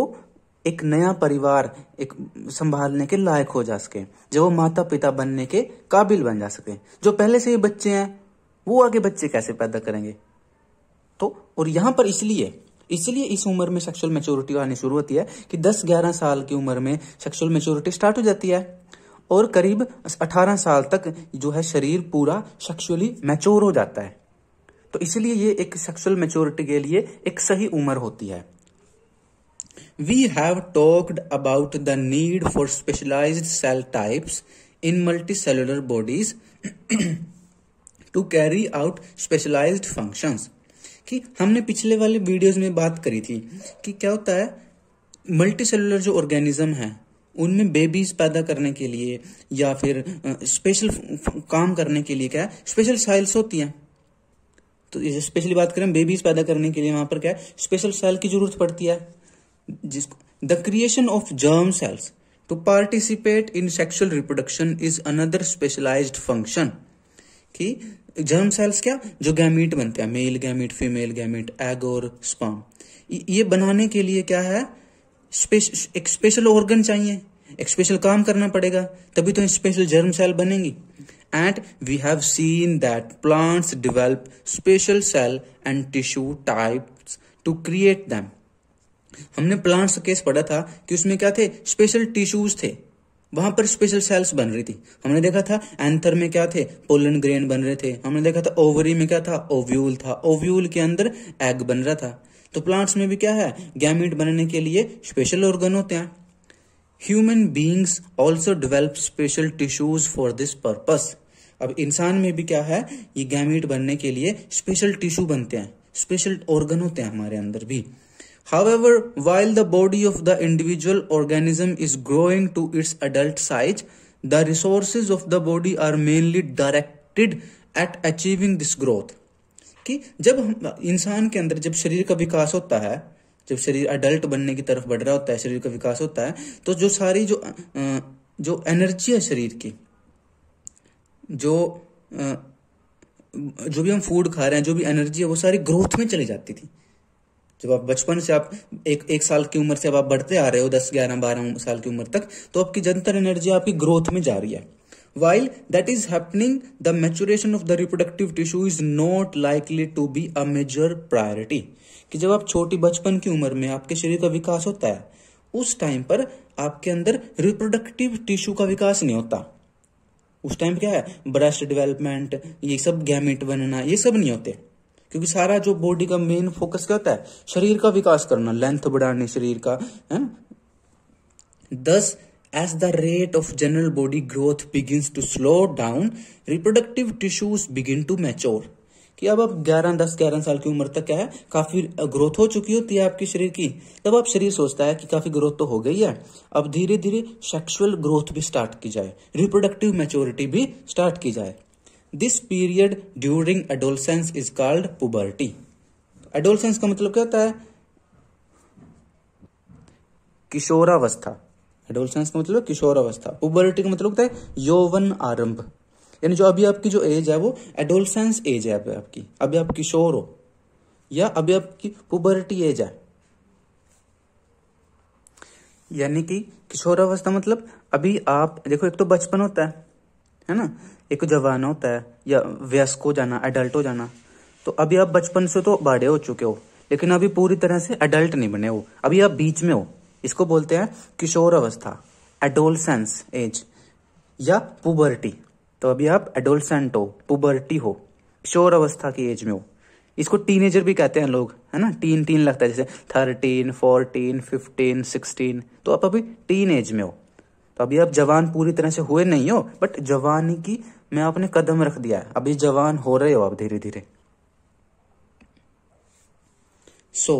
Speaker 1: एक नया परिवार एक संभालने के लायक हो जा सके जब वो माता पिता बनने के काबिल बन जा सके जो पहले से ही बच्चे हैं वो आगे बच्चे कैसे पैदा करेंगे तो और यहां पर इसलिए इसलिए इस उम्र में सेक्सुअल मेच्योरिटी आनी शुरू होती है कि 10-11 साल की उम्र में सेक्सुअल मेच्योरिटी स्टार्ट हो जाती है और करीब 18 साल तक जो है शरीर पूरा सेक्सुअली मैच्योर हो जाता है तो इसलिए ये एक सेक्सुअल मेच्योरिटी के लिए एक सही उम्र होती है we have talked about the need for specialised cell types in multi cellular bodies to carry out specialised functions कि हमने पिछले वाले वीडियोस में बात करी थी कि क्या होता है मल्टी सेलुलर जो ऑर्गेनिज्म है उनमें बेबीज पैदा करने के लिए या फिर स्पेशल काम करने के लिए क्या है स्पेशल साइल्स होती हैं तो स्पेशली बात करें बेबीज पैदा करने के लिए वहां पर क्या है स्पेशल सेल की जरूरत पड़ती है जिसको the creation of germ cells to participate in sexual reproduction is another specialise function कि जर्म सेल्स क्या जो गैमीट बनते हैं male gamete female gamete egg और स्पर्म ये बनाने के लिए क्या है स्पेश, एक स्पेशल ऑर्गन चाहिए एक स्पेशल काम करना पड़ेगा तभी तो स्पेशल जर्म सेल बनेंगी and we have seen that plants develop special cell and tissue types to create them. हमने प्लांट्स का केस पढ़ा था कि उसमें क्या थे स्पेशल टिश्यूज थे वहां पर स्पेशल सेल्स बन रही थी हमने देखा था एंथर में क्या थे पोलन ग्रेन बन रहे थे हमने देखा था ओवरी में क्या था ओव्यूल था ओव्यूल के अंदर एग बन रहा था तो प्लांट्स में भी क्या है गैमिट बनने के लिए स्पेशल ऑर्गन होते हैं human beings also develop special tissues for this purpose अब इंसान में भी क्या है ये गैमिट बनने के लिए स्पेशल टिश्यू बनते हैं स्पेशल ऑर्गन होते हैं हमारे अंदर भी however while the body of the individual organism is growing to its adult size the resources of the body are mainly directed at achieving this growth कि जब इंसान के अंदर जब शरीर का विकास होता है जब शरीर अडल्ट बनने की तरफ बढ़ रहा होता है शरीर का विकास होता है तो जो सारी जो जो एनर्जी है शरीर की जो जो भी हम फूड खा रहे हैं जो भी एनर्जी है वो सारी ग्रोथ में चली जाती थी जब आप बचपन से आप एक एक साल की उम्र से अब आप बढ़ते आ रहे हो दस ग्यारह बारह साल की उम्र तक तो आपकी जनतर एनर्जी आपकी ग्रोथ में जा रही है while that is happening the maturation of the reproductive tissue is not likely to be a major priority कि जब आप छोटी बचपन की उम्र में आपके शरीर का विकास होता है उस टाइम पर आपके अंदर रिप्रोडक्टिव टिश्यू का विकास नहीं होता उस टाइम क्या है ब्रेस्ट डेवलपमेंट ये सब गैमेट बनना ये सब नहीं होते क्योंकि सारा जो बॉडी का मेन फोकस क्या होता है शरीर का विकास करना लेंथ बढ़ाने शरीर का है दस as the rate of general body growth begin to slow down reproductive tissues begin to mature कि अब आप ग्यारह दस ग्यारह साल की उम्र तक क्या है काफी ग्रोथ हो चुकी होती है आपके शरीर की तब आप शरीर सोचता है कि काफी ग्रोथ तो हो गई है अब धीरे धीरे सेक्सुअल ग्रोथ भी स्टार्ट की जाए रिप्रोडक्टिव मेच्योरिटी भी स्टार्ट की जाए this period during adolescence is called puberty adolescence का मतलब क्या होता है किशोरावस्था एडोलसेंस का मतलब किशोरावस्था पुबर्टी का मतलब होता है यौवन आरंभ यानी जो अभी आपकी जो एज है वो एडोलसेंस एज है अभी आपकी अभी आप किशोर हो या अभी आपकी पुबर्टी एज है यानी कि किशोरावस्था मतलब अभी आप देखो एक तो बचपन होता है है ना एक जवान होता है या वयस्क हो जाना एडल्ट हो जाना तो अभी आप बचपन से तो बड़े हो चुके हो लेकिन अभी पूरी तरह से एडल्ट नहीं बने हो अभी आप बीच में हो इसको बोलते हैं किशोर अवस्था एडोलसेंस एज या पुबर्टी तो अभी आप एडोलसेंट हो पुबर्टी हो किशोर अवस्था की एज में हो इसको टीनेजर भी कहते हैं लोग है ना टीन टीन लगता है जैसे थर्टीन फोर्टीन फिफ्टीन सिक्सटीन तो आप अभी टीन एज में हो तो अभी आप जवान पूरी तरह से हुए नहीं हो बट जवानी की मैं आपने कदम रख दिया है अभी जवान हो रहे हो आप धीरे धीरे so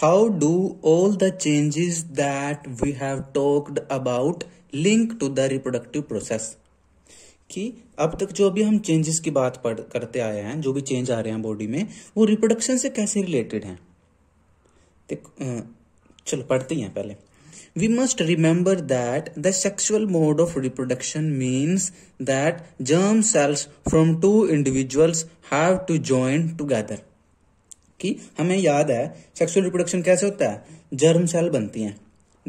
Speaker 1: how do all the changes that we have talked about link to the reproductive process कि अब तक जो भी हम चेंजेस की बात पढ़ करते आए हैं जो भी चेंज आ रहे हैं बॉडी में वो रिप्रोडक्शन से कैसे रिलेटेड हैं चलो पढ़ते हैं पहले we must remember that the sexual mode of reproduction means that germ cells from two individuals have to join together कि हमें याद है सेक्सुअल रिप्रोडक्शन कैसे होता है जर्म सेल बनती हैं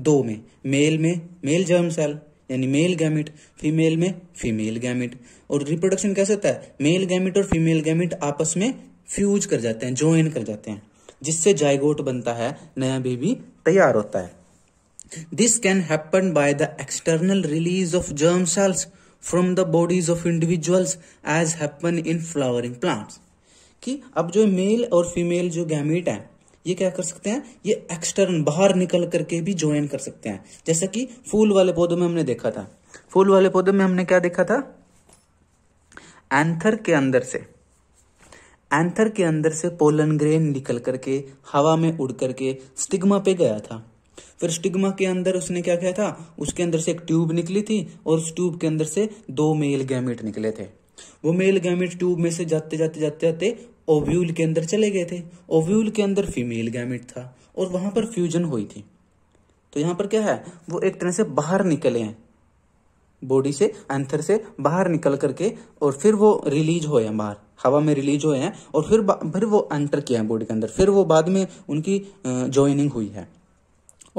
Speaker 1: दो में मेल में मेल जर्म सेल यानी मेल गैमिट फीमेल में फीमेल गैमिट और रिप्रोडक्शन कैसे होता है मेल गैमिट और फीमेल गैमिट आपस में फ्यूज कर जाते हैं ज्वाइन कर जाते हैं जिससे जायगोट बनता है नया बेबी तैयार होता है this can happen by the external release of germ cells from the bodies of individuals as happen in flowering plants कि अब जो मेल और फीमेल जो गैमिट है ये क्या कर सकते हैं ये एक्सटर्न बाहर निकल करके भी ज्वाइन कर सकते हैं जैसा कि फूल वाले पौधों में हमने देखा था फूल वाले पौधों में हमने क्या देखा था एंथर के अंदर से एंथर के अंदर से पोलन ग्रेन निकल करके हवा में उड़ करके स्टिग्मा पे गया था फिर स्टिग्मा के अंदर उसने क्या किया था उसके अंदर से एक ट्यूब निकली थी और उस ट्यूब के अंदर से दो मेल गैमिट निकले थे वो मेल गैमिट ट्यूब में से जाते जाते जाते जाते ओव्यूल के अंदर चले गए थे ओव्यूल के अंदर फीमेल गैमेट था और वहां पर फ्यूजन हुई थी तो यहां पर क्या है वो एक तरह से बाहर निकले हैं बॉडी से एंथर से बाहर निकल करके और फिर वो रिलीज हुए हैं बाहर हवा में रिलीज हुए हैं और फिर फिर वो एंटर किया है बॉडी के अंदर फिर वो बाद में उनकी ज्वाइनिंग हुई है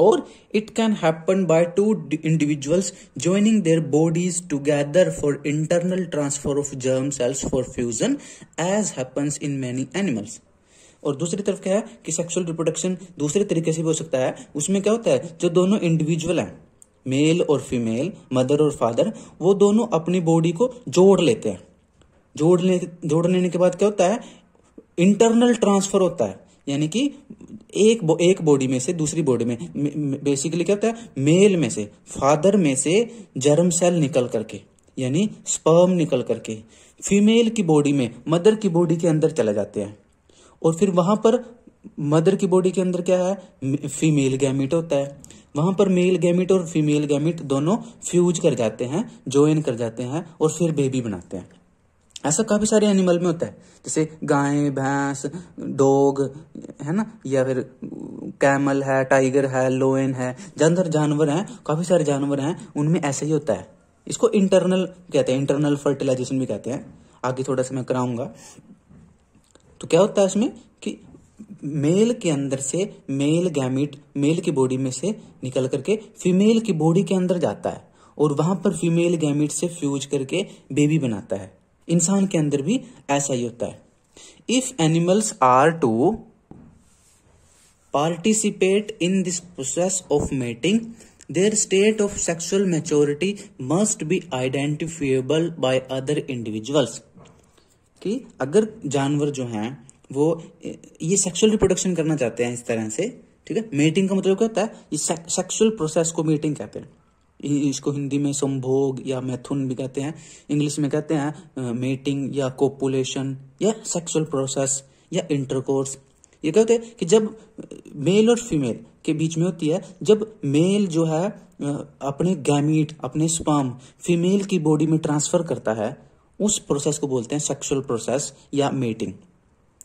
Speaker 1: और it can happen by two individuals joining their bodies together for internal transfer of germ cells for fusion as happens in many animals और दूसरी तरफ क्या है कि सेक्सुअल रिप्रोडक्शन दूसरे तरीके से भी हो सकता है उसमें क्या होता है जो दोनों इंडिविजुअल हैं मेल और फीमेल मदर और फादर वो दोनों अपनी बॉडी को जोड़ लेते हैं जोड़ने जोड़ लेने के बाद क्या होता है इंटरनल ट्रांसफर होता है यानी कि एक बो, एक बॉडी में से दूसरी बॉडी में बेसिकली क्या होता है मेल में से फादर में से जर्म सेल निकल करके यानी स्पर्म निकल करके फीमेल की बॉडी में मदर की बॉडी के अंदर चले जाते हैं और फिर वहां पर मदर की बॉडी के अंदर क्या है फीमेल गैमिट होता है वहां पर मेल गैमिट और फीमेल गैमिट दोनों फ्यूज कर जाते हैं ज्वाइन कर जाते हैं और फिर बेबी बनाते हैं ऐसा काफी सारे एनिमल में होता है जैसे गाय भैंस डॉग है ना या फिर कैमल है टाइगर है लोयन है ज्यादातर जानवर हैं काफी सारे जानवर हैं उनमें ऐसा ही होता है इसको इंटरनल कहते हैं इंटरनल फर्टिलाइजेशन भी कहते हैं आगे थोड़ा सा मैं कराऊंगा तो क्या होता है इसमें कि मेल के अंदर से मेल गैमिट मेल की बॉडी में से निकल करके फीमेल की बॉडी के अंदर जाता है और वहां पर फीमेल गैमिट से फ्यूज करके बेबी बनाता है इंसान के अंदर भी ऐसा ही होता है if animals are to participate in this process of mating their state of sexual maturity must be identifiable by other individuals कि अगर जानवर जो हैं वो ये सेक्सुअल रिप्रोडक्शन करना चाहते हैं इस तरह से ठीक है मेटिंग का मतलब क्या होता है ये सेक्सुअल प्रोसेस को मेटिंग कहते हैं इसको हिंदी में संभोग या मैथुन भी कहते हैं इंग्लिश में कहते हैं मेटिंग या कोपुलेशन या सेक्सुअल प्रोसेस या इंटरकोर्स ये कहते हैं कि जब मेल और फीमेल के बीच में होती है जब मेल जो है अपने गैमीट अपने स्पर्म फीमेल की बॉडी में ट्रांसफर करता है उस प्रोसेस को बोलते हैं सेक्सुअल प्रोसेस या मेटिंग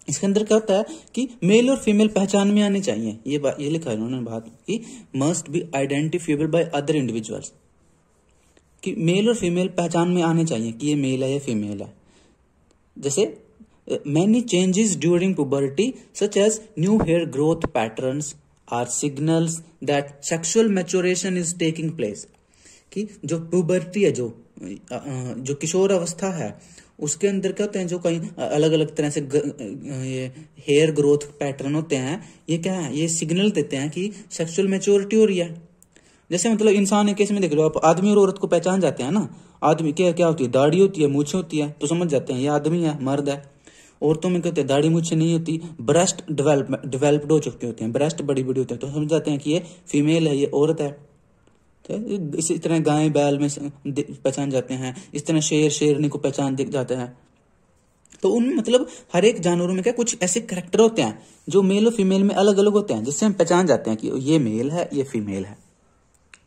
Speaker 1: इसके अंदर क्या होता है कि मेल और फीमेल पहचान में आने चाहिए ये ये लिखा है उन्होंने बात कि must be identifiable by other individuals कि मेल और फीमेल पहचान में आने चाहिए कि ये मेल है या फीमेल है जैसे many changes during puberty such as new hair growth pattern are signals that sexual maturation is taking place कि जो पुबर्टी है जो जो किशोर अवस्था है उसके अंदर क्या होते हैं जो कहीं अलग अलग तरह से ये हेयर ग्रोथ पैटर्न होते हैं ये क्या है ये सिग्नल देते हैं कि सेक्सुअल मेच्योरिटी हो रही है जैसे मतलब इंसान एक में देख लो आप आदमी और औरत को पहचान जाते हैं ना आदमी क्या क्या होती है दाढ़ी होती है मूछे होती है तो समझ जाते हैं ये आदमी है मर्द है औरतों में कहते हैं दाढ़ी मूछे नहीं होती ब्रेस्ट डेवलप डेवलप्ड हो चुके होते हैं ब्रेस्ट बड़ी बड़ी होते हैं तो समझ जाते हैं कि ये फीमेल है ये औरत है तो इसी तरह गाय बैल में पहचान जाते हैं इस तरह शेर शेरनी को पहचान दिख जाते हैं तो उन मतलब हर एक जानवरों में क्या कुछ ऐसे करेक्टर होते हैं जो मेल और फीमेल में अलग अलग होते हैं जिससे हम पहचान जाते हैं कि ये मेल है ये फीमेल है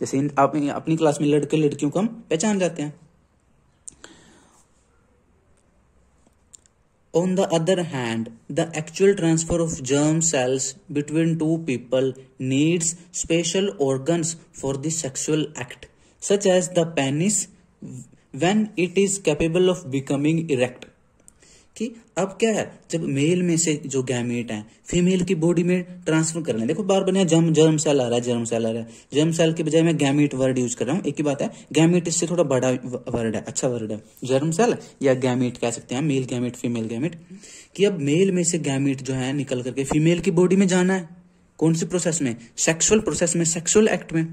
Speaker 1: जैसे आप अपनी क्लास में लड़के लड़कियों को हम पहचान जाते हैं On the other hand, the actual transfer of germ cells between two people needs special organs for the sexual act, such as the penis when it is capable of becoming erect. कि अब क्या है जब mail में से जो gamete है female की बॉडी में ट्रांसफर कर है देखो बार बनिया जर्म जर्म सेल आ रहा है जर्म सेल आ रहा है जर्म सेल के बजाय मैं गैमेट वर्ड यूज कर रहा हूँ एक ही बात है गैमेट इससे थोड़ा बड़ा वर्ड है अच्छा वर्ड है जर्म सेल या गैमेट कह सकते हैं मेल गैमेट फीमेल गैमेट कि अब मेल में से गैमेट जो है निकल करके फीमेल की बॉडी में जाना है कौन से प्रोसेस में सेक्सुअल प्रोसेस में सेक्सुअल एक्ट में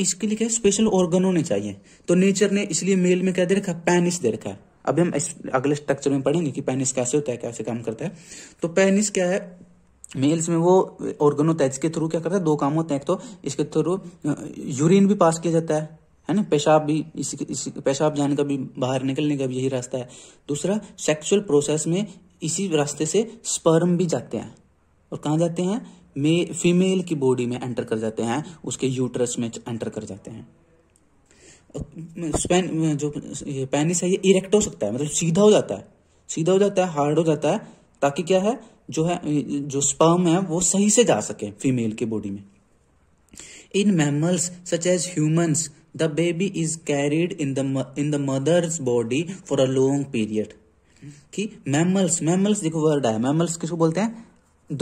Speaker 1: इसके लिए क्या स्पेशल ऑर्गन होने चाहिए तो नेचर ने इसलिए मेल में क्या दे रखा है पैनिस दे रखा है अभी हम इस अगले स्ट्रक्चर में पढ़ेंगे कि पेनिस कैसे होता है कैसे काम करता है तो पेनिस क्या है मेल्स में वो ऑर्गेनोथैच के थ्रू क्या करता है दो काम होते हैं एक तो इसके थ्रू यूरिन भी पास किया जाता है है ना पेशाब भी इसी इस पेशाब जाने का भी बाहर निकलने का भी यही रास्ता है दूसरा सेक्सुअल प्रोसेस में इसी रास्ते से स्पर्म भी जाते हैं और कहाँ जाते हैं मे फीमेल की बॉडी में एंटर कर जाते हैं उसके यूट्रस में एंटर कर जाते हैं स्पेन जो ये पेनिस है ये इरेक्ट हो सकता है मतलब सीधा हो जाता है सीधा हो जाता है हार्ड हो जाता है ताकि क्या है जो है जो स्पर्म है वो सही से जा सके फीमेल के बॉडी में in mammals such as humans the baby is carried in the in the mother's body for a long period कि मैमल्स मैमल्स देखो वर्ड है मैमल्स किसको बोलते हैं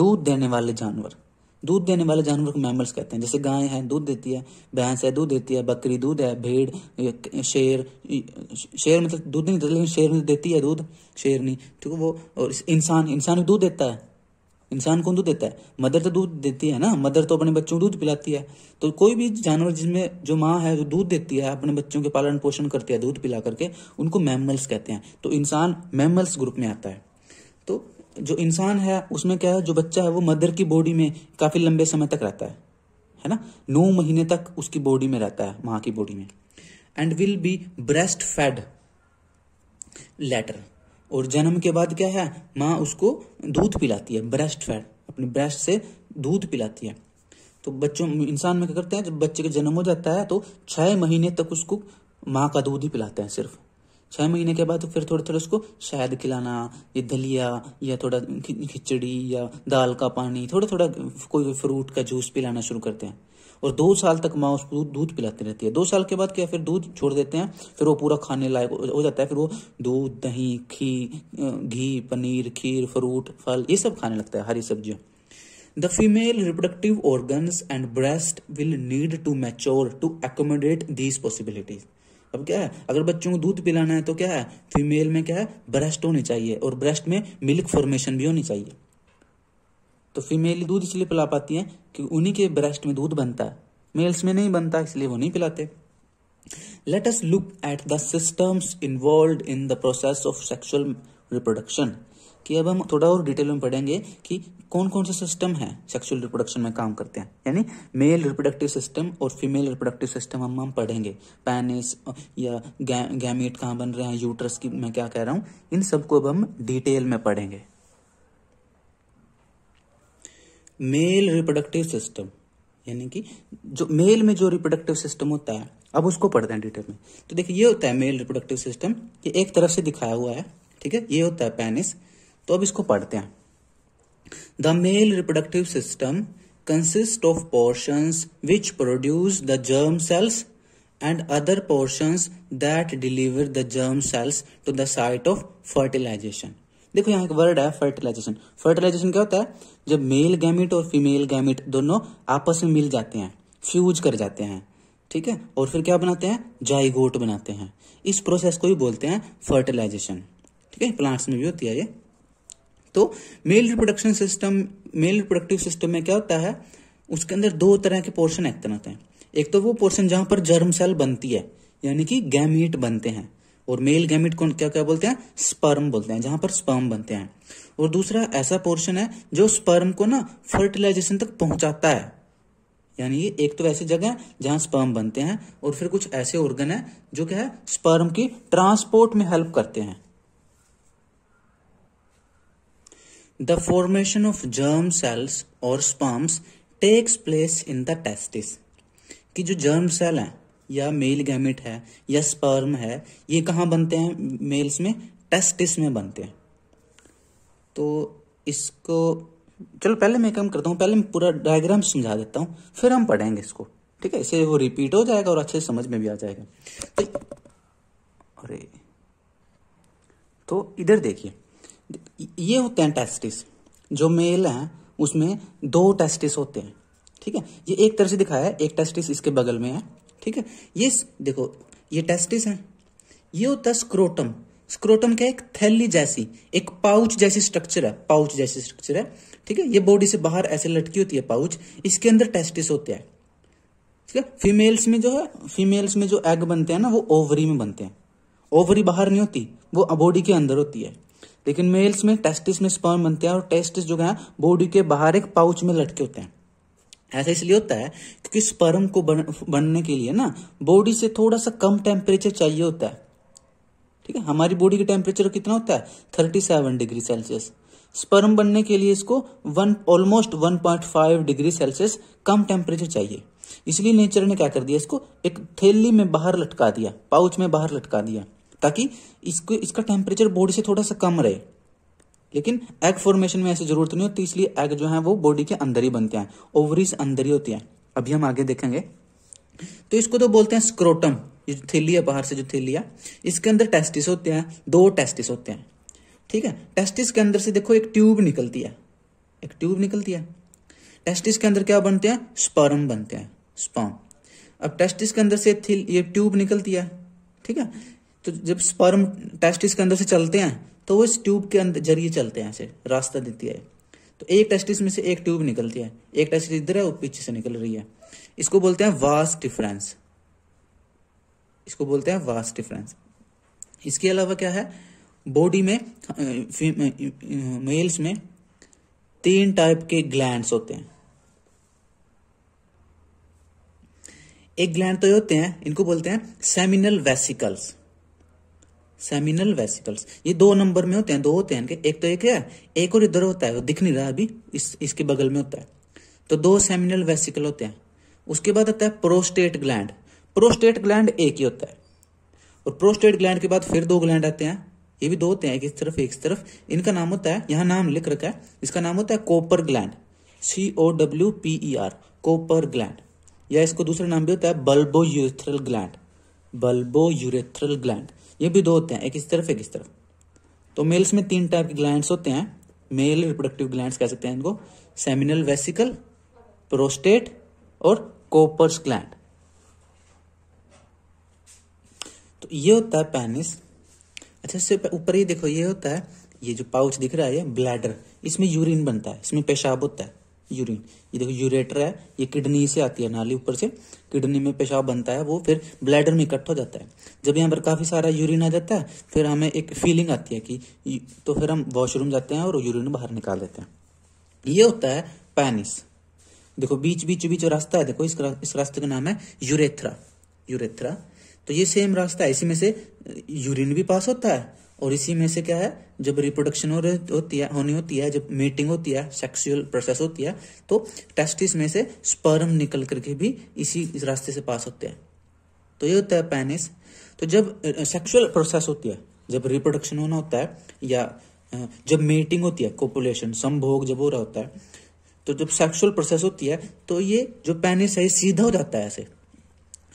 Speaker 1: दूध देने वाले जानवर दूध देने वाले जानवर को मैमल्स कहते हैं जैसे गाय है दूध देती है भैंस है दूध देती है बकरी दूध है भेड़ शेर शेर मतलब दूध नहीं देता लेकिन शेर देती है दूध शेर नहीं ठीक है वो और इंसान इंसान दूध देता है इंसान कौन दूध देता है मदर तो दूध देती है ना मदर तो अपने बच्चों को दूध पिलाती है तो कोई भी जानवर जिसमें जो माँ है जो दूध देती है अपने बच्चों के पालन पोषण करती है दूध पिला करके उनको मैमल्स कहते हैं तो इंसान मैमल्स ग्रुप में आता है तो जो इंसान है उसमें क्या है जो बच्चा है वो मदर की बॉडी में काफ़ी लंबे समय तक रहता है है ना नौ महीने तक उसकी बॉडी में रहता है मां की बॉडी में and will be breast fed later और जन्म के बाद क्या है मां उसको दूध पिलाती है ब्रेस्ट फेड अपने ब्रेस्ट से दूध पिलाती है तो बच्चों इंसान में क्या करते हैं जब बच्चे का जन्म हो जाता है तो छह महीने तक उसको माँ का दूध ही पिलाते हैं सिर्फ छह महीने के बाद तो फिर थोड़ा थोड़ा उसको शायद खिलाना ये दलिया या थोड़ा खिचड़ी या दाल का पानी थोड़ा थोड़ा कोई फ्रूट का जूस पिलाना शुरू करते हैं और दो साल तक माँ उसको दूध पिलाती रहती है दो साल के बाद क्या फिर दूध छोड़ देते हैं फिर वो पूरा खाने लायक हो जाता है फिर वो दूध दही घी घी पनीर खीर फ्रूट फल ये सब खाने लगता है हरी सब्जियाँ the female reproductive organ and breast will need to mature to accommodate these possibilities अब क्या है अगर बच्चों को दूध पिलाना है तो क्या है फीमेल में क्या है ब्रेस्ट होनी चाहिए और ब्रेस्ट में मिल्क फॉर्मेशन भी होनी चाहिए तो फीमेल दूध इसलिए पिला पाती है कि उन्हीं के ब्रेस्ट में दूध बनता है मेल्स में नहीं बनता इसलिए वो नहीं पिलाते let us look at the systems involve in the process of sexual reproduction कि अब हम थोड़ा और डिटेल में पढ़ेंगे कि कौन कौन से सिस्टम है सेक्सुअल रिप्रोडक्शन में काम करते हैं यानी मेल रिप्रोडक्टिव सिस्टम और फीमेल रिप्रोडक्टिव सिस्टम हम हम पढ़ेंगे पैनिस या गैमेट कहाँ बन रहे हैं यूट्रस की मैं क्या कह रहा हूं इन सबको अब हम डिटेल में पढ़ेंगे मेल रिप्रोडक्टिव सिस्टम यानी कि जो मेल में जो रिप्रोडक्टिव सिस्टम होता है अब उसको पढ़ते हैं डिटेल में तो देखिए ये होता है मेल रिप्रोडक्टिव सिस्टम ये एक तरफ से दिखाया हुआ है ठीक है ये होता है पैनिस तो अब इसको पढ़ते हैं The male reproductive system consists of portions which produce the germ cells and other portions that deliver the germ cells to the site of fertilization. देखो यहाँ एक वर्ड है फर्टिलाइजेशन फर्टिलाइजेशन क्या होता है जब मेल गैमिट और फीमेल गैमिट दोनों आपस में मिल जाते हैं फ्यूज कर जाते हैं ठीक है और फिर क्या बनाते हैं जाइगोट बनाते हैं इस प्रोसेस को ही बोलते हैं फर्टिलाइजेशन ठीक है प्लांट्स में भी होती है ये तो male reproduction system male reproductive system में क्या होता है उसके अंदर दो तरह के पोर्शन एक्ट होते हैं एक तो वो पोर्शन जहां पर जर्म सेल बनती है यानी कि गैमिट बनते हैं और मेल गैमिट को क्या क्या बोलते हैं स्पर्म बोलते हैं जहां पर स्पर्म बनते हैं और दूसरा ऐसा पोर्शन है जो स्पर्म को ना फर्टिलाइजेशन तक पहुंचाता है यानी ये एक तो ऐसी जगह है जहां स्पर्म बनते हैं और फिर कुछ ऐसे ऑर्गन है जो क्या है स्पर्म की ट्रांसपोर्ट में हेल्प करते हैं The formation of germ cells or sperms takes place in the testis. कि जो germ cell है या मेल गैमिट है या स्पर्म है ये कहाँ बनते हैं मेल्स में टेस्टिस में बनते हैं तो इसको चलो पहले मैं कम करता हूँ पहले मैं पूरा डायग्राम समझा देता हूँ फिर हम पढ़ेंगे इसको ठीक है इसे वो रिपीट हो जाएगा और अच्छे समझ में भी आ जाएगा तो अरे तो इधर देखिए ये होते हैं टेस्टिस जो मेल हैं उसमें दो टेस्टिस होते हैं ठीक है ये एक तरह से दिखाया है एक टेस्टिस इसके बगल में है ठीक है ये देखो ये टेस्टिस है ये होता है स्क्रोटम स्क्रोटम क्या एक थैली जैसी एक पाउच जैसी स्ट्रक्चर है पाउच जैसी स्ट्रक्चर है ठीक है ये बॉडी से बाहर ऐसे लटकी होती है पाउच इसके अंदर टेस्टिस होते हैं ठीक है फीमेल्स में जो है फीमेल्स में जो एग बनते हैं ना वो ओवरी में बनते हैं ओवरी बाहर नहीं होती वो बॉडी के अंदर होती है लेकिन मेल्स में टेस्टिस में स्पर्म बनते हैं और टेस्टिस जो है बॉडी के बाहर एक पाउच में लटके होते हैं ऐसा इसलिए होता है क्योंकि स्पर्म को बन, बनने के लिए ना बॉडी से थोड़ा सा कम टेम्परेचर चाहिए होता है ठीक है हमारी बॉडी का टेम्परेचर कितना होता है thirty seven degree celsius sperm बनने के लिए इसको one almost one point five degree celsius कम टेम्परेचर चाहिए इसलिए नेचर ने क्या कर दिया इसको एक थैली में बाहर लटका दिया पाउच में बाहर लटका दिया ताकि इसको इसका टेम्परेचर बॉडी से थोड़ा सा कम रहे लेकिन एग फॉर्मेशन में ऐसी जरूरत नहीं होती इसलिए एग जो है वो बॉडी के अंदर ही बनते हैं ओवरीज अंदर ही होती है अभी हम आगे देखेंगे तो इसको तो बोलते हैं स्क्रोटम ये जो थैली है बाहर से जो थैली है इसके अंदर टेस्टिस होते हैं दो टेस्टिस होते हैं ठीक है टेस्टिस के अंदर से देखो एक ट्यूब निकलती है एक ट्यूब निकलती है टेस्टिस के अंदर क्या बनते हैं स्पर्म बनते हैं स्पर्म अब टेस्टिस के अंदर से ये ट्यूब निकलती है ठीक है तो जब स्पर्म टेस्टिस के अंदर से चलते हैं तो वो इस ट्यूब के अंदर जरिए चलते हैं ऐसे रास्ता देती है तो एक टेस्टिस में से एक ट्यूब निकलती है एक टेस्टिस इधर है वो पीछे से निकल रही है इसको बोलते हैं वास्ट डिफरेंस इसको बोलते हैं वास डिफरेंस इसके अलावा क्या है बॉडी में मेल्स में तीन टाइप के ग्लैंड होते हैं एक ग्लैंड तो ये होते हैं इनको बोलते हैं सेमिनल वेसिकल्स सेमिनल वेसिकल्स ये दो नंबर में होते हैं दो होते हैं इनके एक तो एक है एक और इधर होता है वो दिख नहीं रहा अभी इस इसके बगल में होता है तो दो सेमिनल वेसिकल होते हैं उसके बाद आता है प्रोस्टेट ग्लैंड प्रोस्टेट ग्लैंड एक ही होता है और प्रोस्टेट ग्लैंड के बाद फिर दो ग्लैंड आते हैं ये भी दो होते हैं एक इस तरफ एक इस तरफ इनका नाम होता है यहाँ नाम लिख रखा है इसका नाम होता है Cowper gland C O W P E R Cowper gland या इसको दूसरा नाम भी होता है bulbo urethral gland bulbo urethral gland ये भी दो होते हैं एक इस तरफ एक इस तरफ तो मेल्स में तीन टाइप के ग्लैंड होते हैं मेल रिप्रोडक्टिव ग्लैंड कह सकते हैं इनको सेमिनल वेसिकल प्रोस्टेट और कोपर्स ग्लैंड तो ये होता है पैनिस अच्छा इससे ऊपर ही देखो ये होता है ये जो पाउच दिख रहा है ब्लैडर इसमें यूरिन बनता है इसमें पेशाब होता है यूरिन ये देखो यूरेटर है ये किडनी से आती है नाली ऊपर से किडनी में पेशाब बनता है वो फिर ब्लैडर में इकट्ठा हो जाता है जब यहाँ पर काफ़ी सारा यूरिन आ जाता है फिर हमें एक फीलिंग आती है कि तो फिर हम वॉशरूम जाते हैं और यूरिन बाहर निकाल देते हैं ये होता है पैनिस देखो बीच बीच बीच रास्ता है देखो इस इस रास्ते का नाम है यूरेथ्रा यूरेथ्रा तो ये सेम रास्ता है इसी में से यूरिन भी पास होता है और इसी में से क्या है जब रिप्रोडक्शन हो रही होती है होनी होती है जब मीटिंग होती है सेक्सुअल प्रोसेस होती है तो टेस्टिस में से स्पर्म निकल करके भी इसी इस रास्ते से पास होते हैं तो ये होता है पैनिस तो जब सेक्सुअल प्रोसेस होती है जब रिप्रोडक्शन होना होता है या जब मीटिंग होती है कॉपुलेशन संभोग जब हो रहा होता है तो जब सेक्सुअल प्रोसेस होती है तो ये जो पैनिस है सीधा हो जाता है ऐसे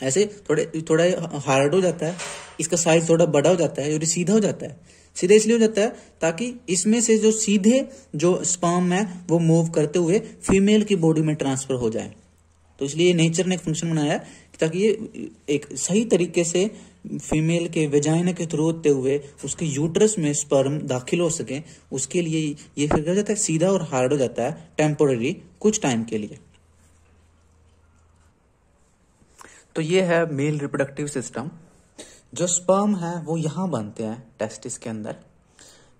Speaker 1: ऐसे थोड़े थोड़ा हार्ड हो जाता है इसका साइज थोड़ा बड़ा हो जाता है और सीधा हो जाता है सीधा इसलिए हो जाता है ताकि इसमें से जो सीधे जो स्पर्म है वो मूव करते हुए फीमेल की बॉडी में ट्रांसफर हो जाए तो इसलिए नेचर ने एक फंक्शन बनाया ताकि ये एक सही तरीके से फीमेल के वेजाइना के थ्रू होते हुए उसके यूटरस में स्पर्म दाखिल हो सके उसके लिए ये फिर जाता है सीधा और हार्ड हो जाता है टेम्पोररी कुछ टाइम के लिए तो ये है मेल रिप्रोडक्टिव सिस्टम जो स्पर्म है वो यहां बनते हैं टेस्टिस के अंदर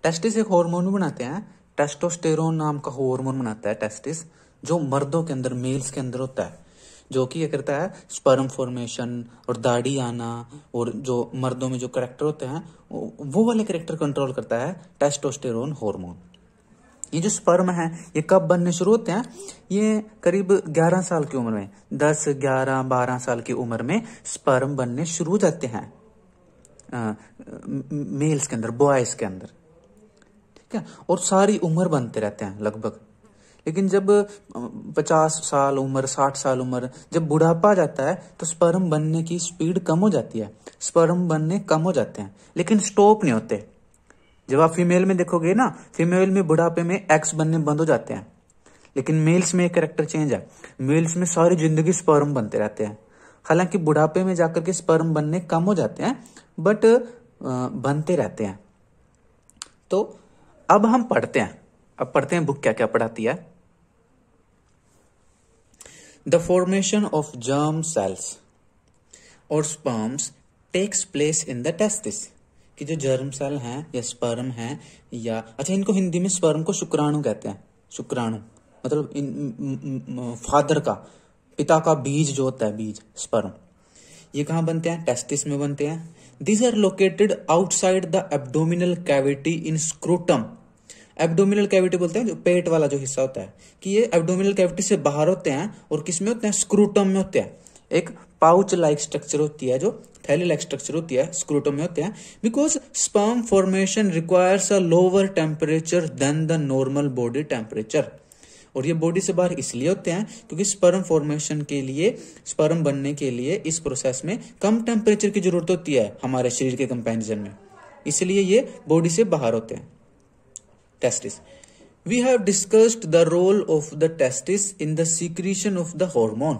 Speaker 1: टेस्टिस एक हार्मोन बनाते हैं टेस्टोस्टेरोन नाम का हार्मोन बनाता है टेस्टिस जो मर्दों के अंदर मेल्स के अंदर होता है जो कि यह करता है स्पर्म फॉर्मेशन और दाढ़ी आना और जो मर्दों में जो करेक्टर होते हैं वो वाले करेक्टर कंट्रोल करता है टेस्टोस्टेरोन हार्मोन ये जो स्पर्म है ये कब बनने शुरू होते हैं ये करीब 11 साल की उम्र में 10, 11, 12 साल की उम्र में स्पर्म बनने शुरू हो जाते हैं मेल्स के अंदर बॉयज के अंदर ठीक है और सारी उम्र बनते रहते हैं लगभग लेकिन जब 50 साल उम्र 60 साल उम्र जब बुढ़ापा जाता है तो स्पर्म बनने की स्पीड कम हो जाती है स्पर्म बनने कम हो जाते हैं लेकिन स्टॉप नहीं होते जब आप फीमेल में देखोगे ना फीमेल में बुढ़ापे में एक्स बनने बंद हो जाते हैं लेकिन मेल्स में एक करेक्टर चेंज है मेल्स में सारी जिंदगी स्पर्म बनते रहते हैं हालांकि बुढ़ापे में जाकर के स्पर्म बनने कम हो जाते हैं बट बनते रहते हैं तो अब हम पढ़ते हैं अब पढ़ते हैं बुक क्या क्या पढ़ाती है the formation of germ cells और sperms takes place in the testis कि जो जर्म सेल है या स्पर्म है या अच्छा इनको हिंदी में स्पर्म को शुक्राणु कहते हैं शुक्राणु मतलब इन फादर का पिता का बीज जो होता है बीज स्पर्म ये कहाँ बनते हैं टेस्टिस में बनते हैं these are located outside the abdominal cavity in scrotum abdominal cavity बोलते हैं जो पेट वाला जो हिस्सा होता है कि ये एबडोमिनल कैविटी से बाहर होते हैं और किस में होते हैं स्क्रूटम में होते हैं एक पाउच लाइक स्ट्रक्चर होती है जो थैली लाइक स्ट्रक्चर होती है स्क्रूटम में होते हैं because sperm formation requires a lower temperature than the normal body temperature और ये बॉडी से बाहर इसलिए होते हैं क्योंकि स्पर्म फॉर्मेशन के लिए स्पर्म बनने के लिए इस प्रोसेस में कम टेम्परेचर की जरूरत होती है हमारे शरीर के कंपेरिजन में इसलिए ये बॉडी से बाहर होते हैं testis we have discussed the role of the testis in the secretion of the hormone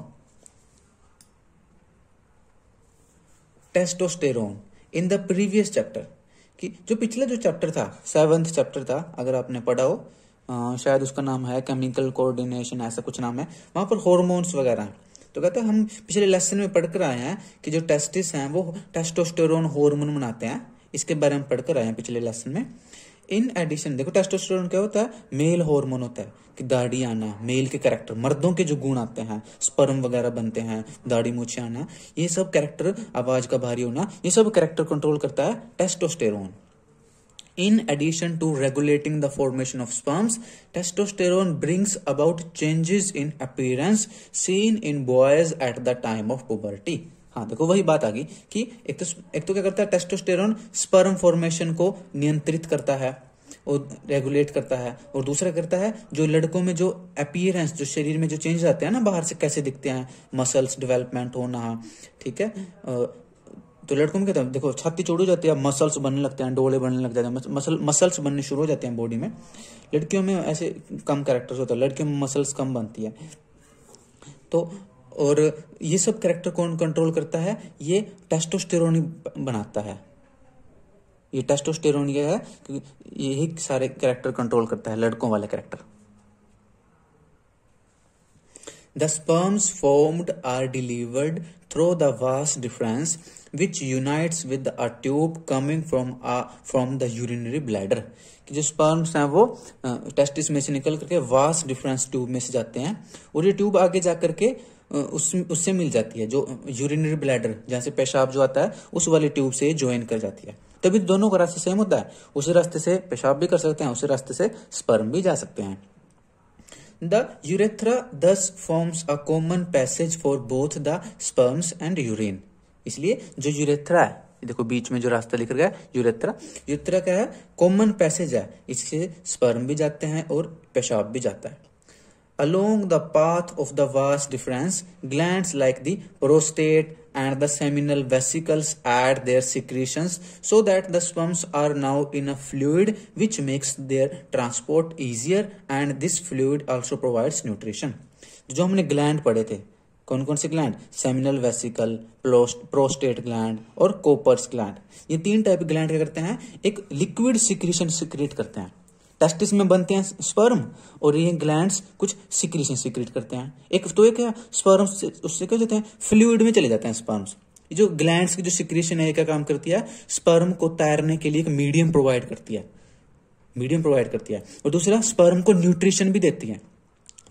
Speaker 1: testosterone in the previous chapter कि जो पिछला जो चैप्टर था सेवन्थ चैप्टर था अगर आपने पढ़ा हो आ, शायद उसका नाम है केमिकल कोऑर्डिनेशन ऐसा कुछ नाम है वहां पर हॉर्मोन्स वगैरह हैं तो कहते हैं हम पिछले लेसन में पढ़कर आए हैं कि जो टेस्टिस हैं वो टेस्टोस्टेरोन हॉर्मोन बनाते हैं इसके बारे में पढ़कर आए हैं पिछले लेसन में इन एडिशन देखो टेस्टोस्टेरोन क्या होता है मेल हार्मोन होता है कि दाढ़ी आना मेल के कैरेक्टर मर्दों के जो गुण आते हैं स्पर्म वगैरह बनते हैं दाढ़ी मूछे आना ये सब कैरेक्टर आवाज का भारी होना ये सब कैरेक्टर कंट्रोल करता है testosterone in addition to regulating the formation of sperms testosterone brings about changes in appearance seen in boys at the time of puberty हाँ देखो वही बात आ गई कि एक तो एक तो क्या करता है टेस्टोस्टेरोन स्पर्म फॉर्मेशन को नियंत्रित करता है और रेगुलेट करता है और दूसरा करता है जो लड़कों में जो अपियरेंस जो शरीर में जो चेंज आते हैं ना बाहर से कैसे दिखते हैं मसल्स डेवलपमेंट होना ठीक है तो लड़कों में कहते हैं देखो छाती चोड़ हो जाती है मसल्स बनने लगते हैं डोले बनने लग जाते हैं मसल मसल्स बनने शुरू हो जाते हैं बॉडी में लड़कियों में ऐसे कम कैरेक्टर्स होता है लड़कियों में मसल्स कम बनती है तो और ये सब कैरेक्टर कौन कंट्रोल करता है ये टेस्टोस्टेरोन बनाता है ये टेस्टोस्टेरोन ये है यही सारे कैरेक्टर कंट्रोल करता है लड़कों वाले character the sperms formed are delivered through the vast difference which unites with a tube coming from a, from the urinary कि जो स्पर्म्स हैं वो टेस्टिस में से निकल करके वास्ट डिफरेंस ट्यूब में से जाते हैं और ये ट्यूब आगे जाकर के उस उससे मिल जाती है जो यूरिनरी ब्लैडर जहां से पेशाब जो आता है उस वाले ट्यूब से ज्वाइन कर जाती है तभी दोनों का रास्ते सेम होता है उसी रास्ते से पेशाब भी कर सकते हैं उसी रास्ते से स्पर्म भी जा सकते हैं the urethra thus forms a common passage for both the sperms and urine इसलिए जो यूरेथ्रा है देखो बीच में जो रास्ता लिख रहा है यूरेथ्रा यूरेथ्रा क्या है कॉमन पैसेज है इससे स्पर्म भी जाते हैं और पेशाब भी जाता है along the path of the vas deferens, glands like the prostate and the seminal vesicles add their secretions so that the sperms are now in a fluid which makes their transport easier and this fluid also provides nutrition. jo humne gland padhe the कौन कौन से gland seminal vesicle prostate gland और cowper's gland ये तीन type के gland क्या करते हैं एक लिक्विड सिक्रीशन सिक्रिएट करते हैं टेस्टिस में बनते हैं स्पर्म और ये ग्लैंड्स कुछ सिक्रीशन सिक्रीट करते हैं एक तो एक स्पर्म उससे क्या होते हैं फ्लूड में चले जाते हैं स्पर्म्स जो ग्लैंड्स की जो सिक्रीशन है क्या काम करती है स्पर्म को तैरने के लिए एक मीडियम प्रोवाइड करती है मीडियम प्रोवाइड करती है और दूसरा स्पर्म को न्यूट्रिशन भी देती है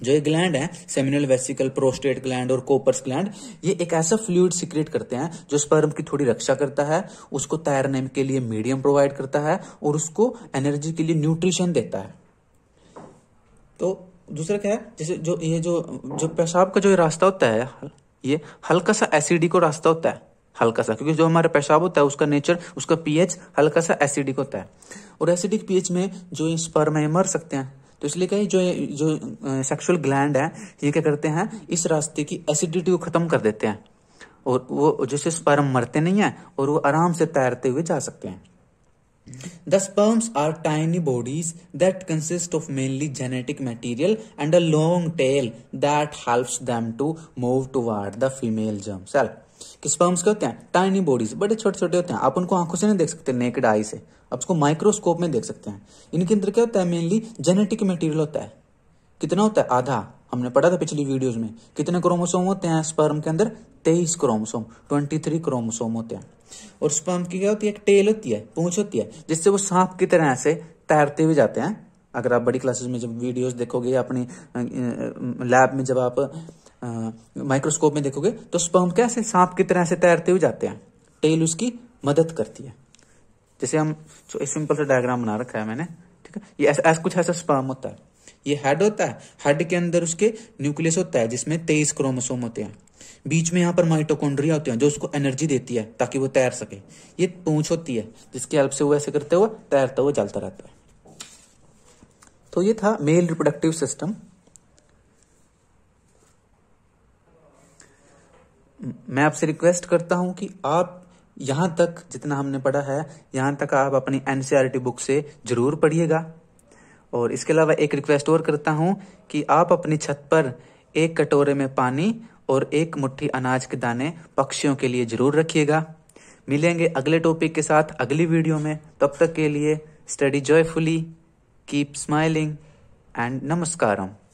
Speaker 1: जो ये ग्लैंड है सेमिनल वेसिकल प्रोस्टेट ग्लैंड और कोपर्स ग्लैंड ये एक ऐसा फ्लूड सिक्रेट करते हैं जो स्पर्म की थोड़ी रक्षा करता है उसको तैरने के लिए मीडियम प्रोवाइड करता है और उसको एनर्जी के लिए न्यूट्रिशन देता है तो दूसरा क्या है जैसे जो ये जो जो पेशाब का जो रास्ता होता है ये हल्का सा एसिडिक रास्ता होता है हल्का सा क्योंकि जो हमारा पेशाब होता है उसका नेचर उसका पीएच हल्का सा एसिडिक होता है और एसिडिक पीएच में जो स्पर्म है मर सकते हैं तो इसलिए कही जो जो सेक्सुअल ग्लैंड है ये क्या करते हैं इस रास्ते की एसिडिटी को खत्म कर देते हैं और वो जैसे स्पर्म मरते नहीं है और वो आराम से तैरते हुए जा सकते हैं the sperms are tiny bodies that consist of mainly genetic material and a long tail that helps them to move toward the female germ cell कि स्पर्म्स क्या होते हैं टाइनी बॉडीज बड़े छोटे छोटे होते हैं आप उनको आंखों से नहीं देख सकते नेकड आई से आप उसको माइक्रोस्कोप में देख सकते हैं इनके अंदर क्या होता है मेनली जेनेटिक मटेरियल होता है कितना होता है आधा हमने पढ़ा था पिछली वीडियोज में कितने क्रोमोसोम होते हैं स्पर्म के अंदर तेईस क्रोमोसोम ट्वेंटी थ्री क्रोमोसोम होते हैं और स्पर्म की क्या होती है टेल होती है पूछ होती है जिससे वो सांप की तरह ऐसे तैरते हुए जाते हैं अगर आप बड़ी क्लासेस में जब वीडियोस देखोगे या अपनी लैब में जब आप माइक्रोस्कोप में देखोगे तो स्पर्म कैसे सांप की तरह से तैरते हुए जाते हैं टेल उसकी मदद करती है जैसे हम सिंपल तो सा डायग्राम बना रखा है मैंने ठीक है ये ऐसा कुछ ऐसा स्पर्म होता है ये हेड होता है हेड के अंदर उसके न्यूक्लियस होता है जिसमें तेईस क्रोमोसोम होते हैं बीच में यहाँ पर माइटोकॉन्ड्रिया होते हैं जो उसको एनर्जी देती है ताकि वो तैर सके ये पूंछ होती है जिसकी हेल्प से वो ऐसे करते हुए तैरता हुआ जलता रहता है तो ये था मेल रिप्रोडक्टिव सिस्टम मैं आपसे रिक्वेस्ट करता हूं कि आप यहां तक जितना हमने पढ़ा है यहां तक आप अपनी एनसीआर बुक e से जरूर पढ़िएगा और इसके अलावा एक रिक्वेस्ट और करता हूं कि आप अपनी छत पर एक कटोरे में पानी और एक मुट्ठी अनाज के दाने पक्षियों के लिए जरूर रखिएगा मिलेंगे अगले टॉपिक के साथ अगली वीडियो में तब तक के लिए study joyfully keep smiling and नमस्कारम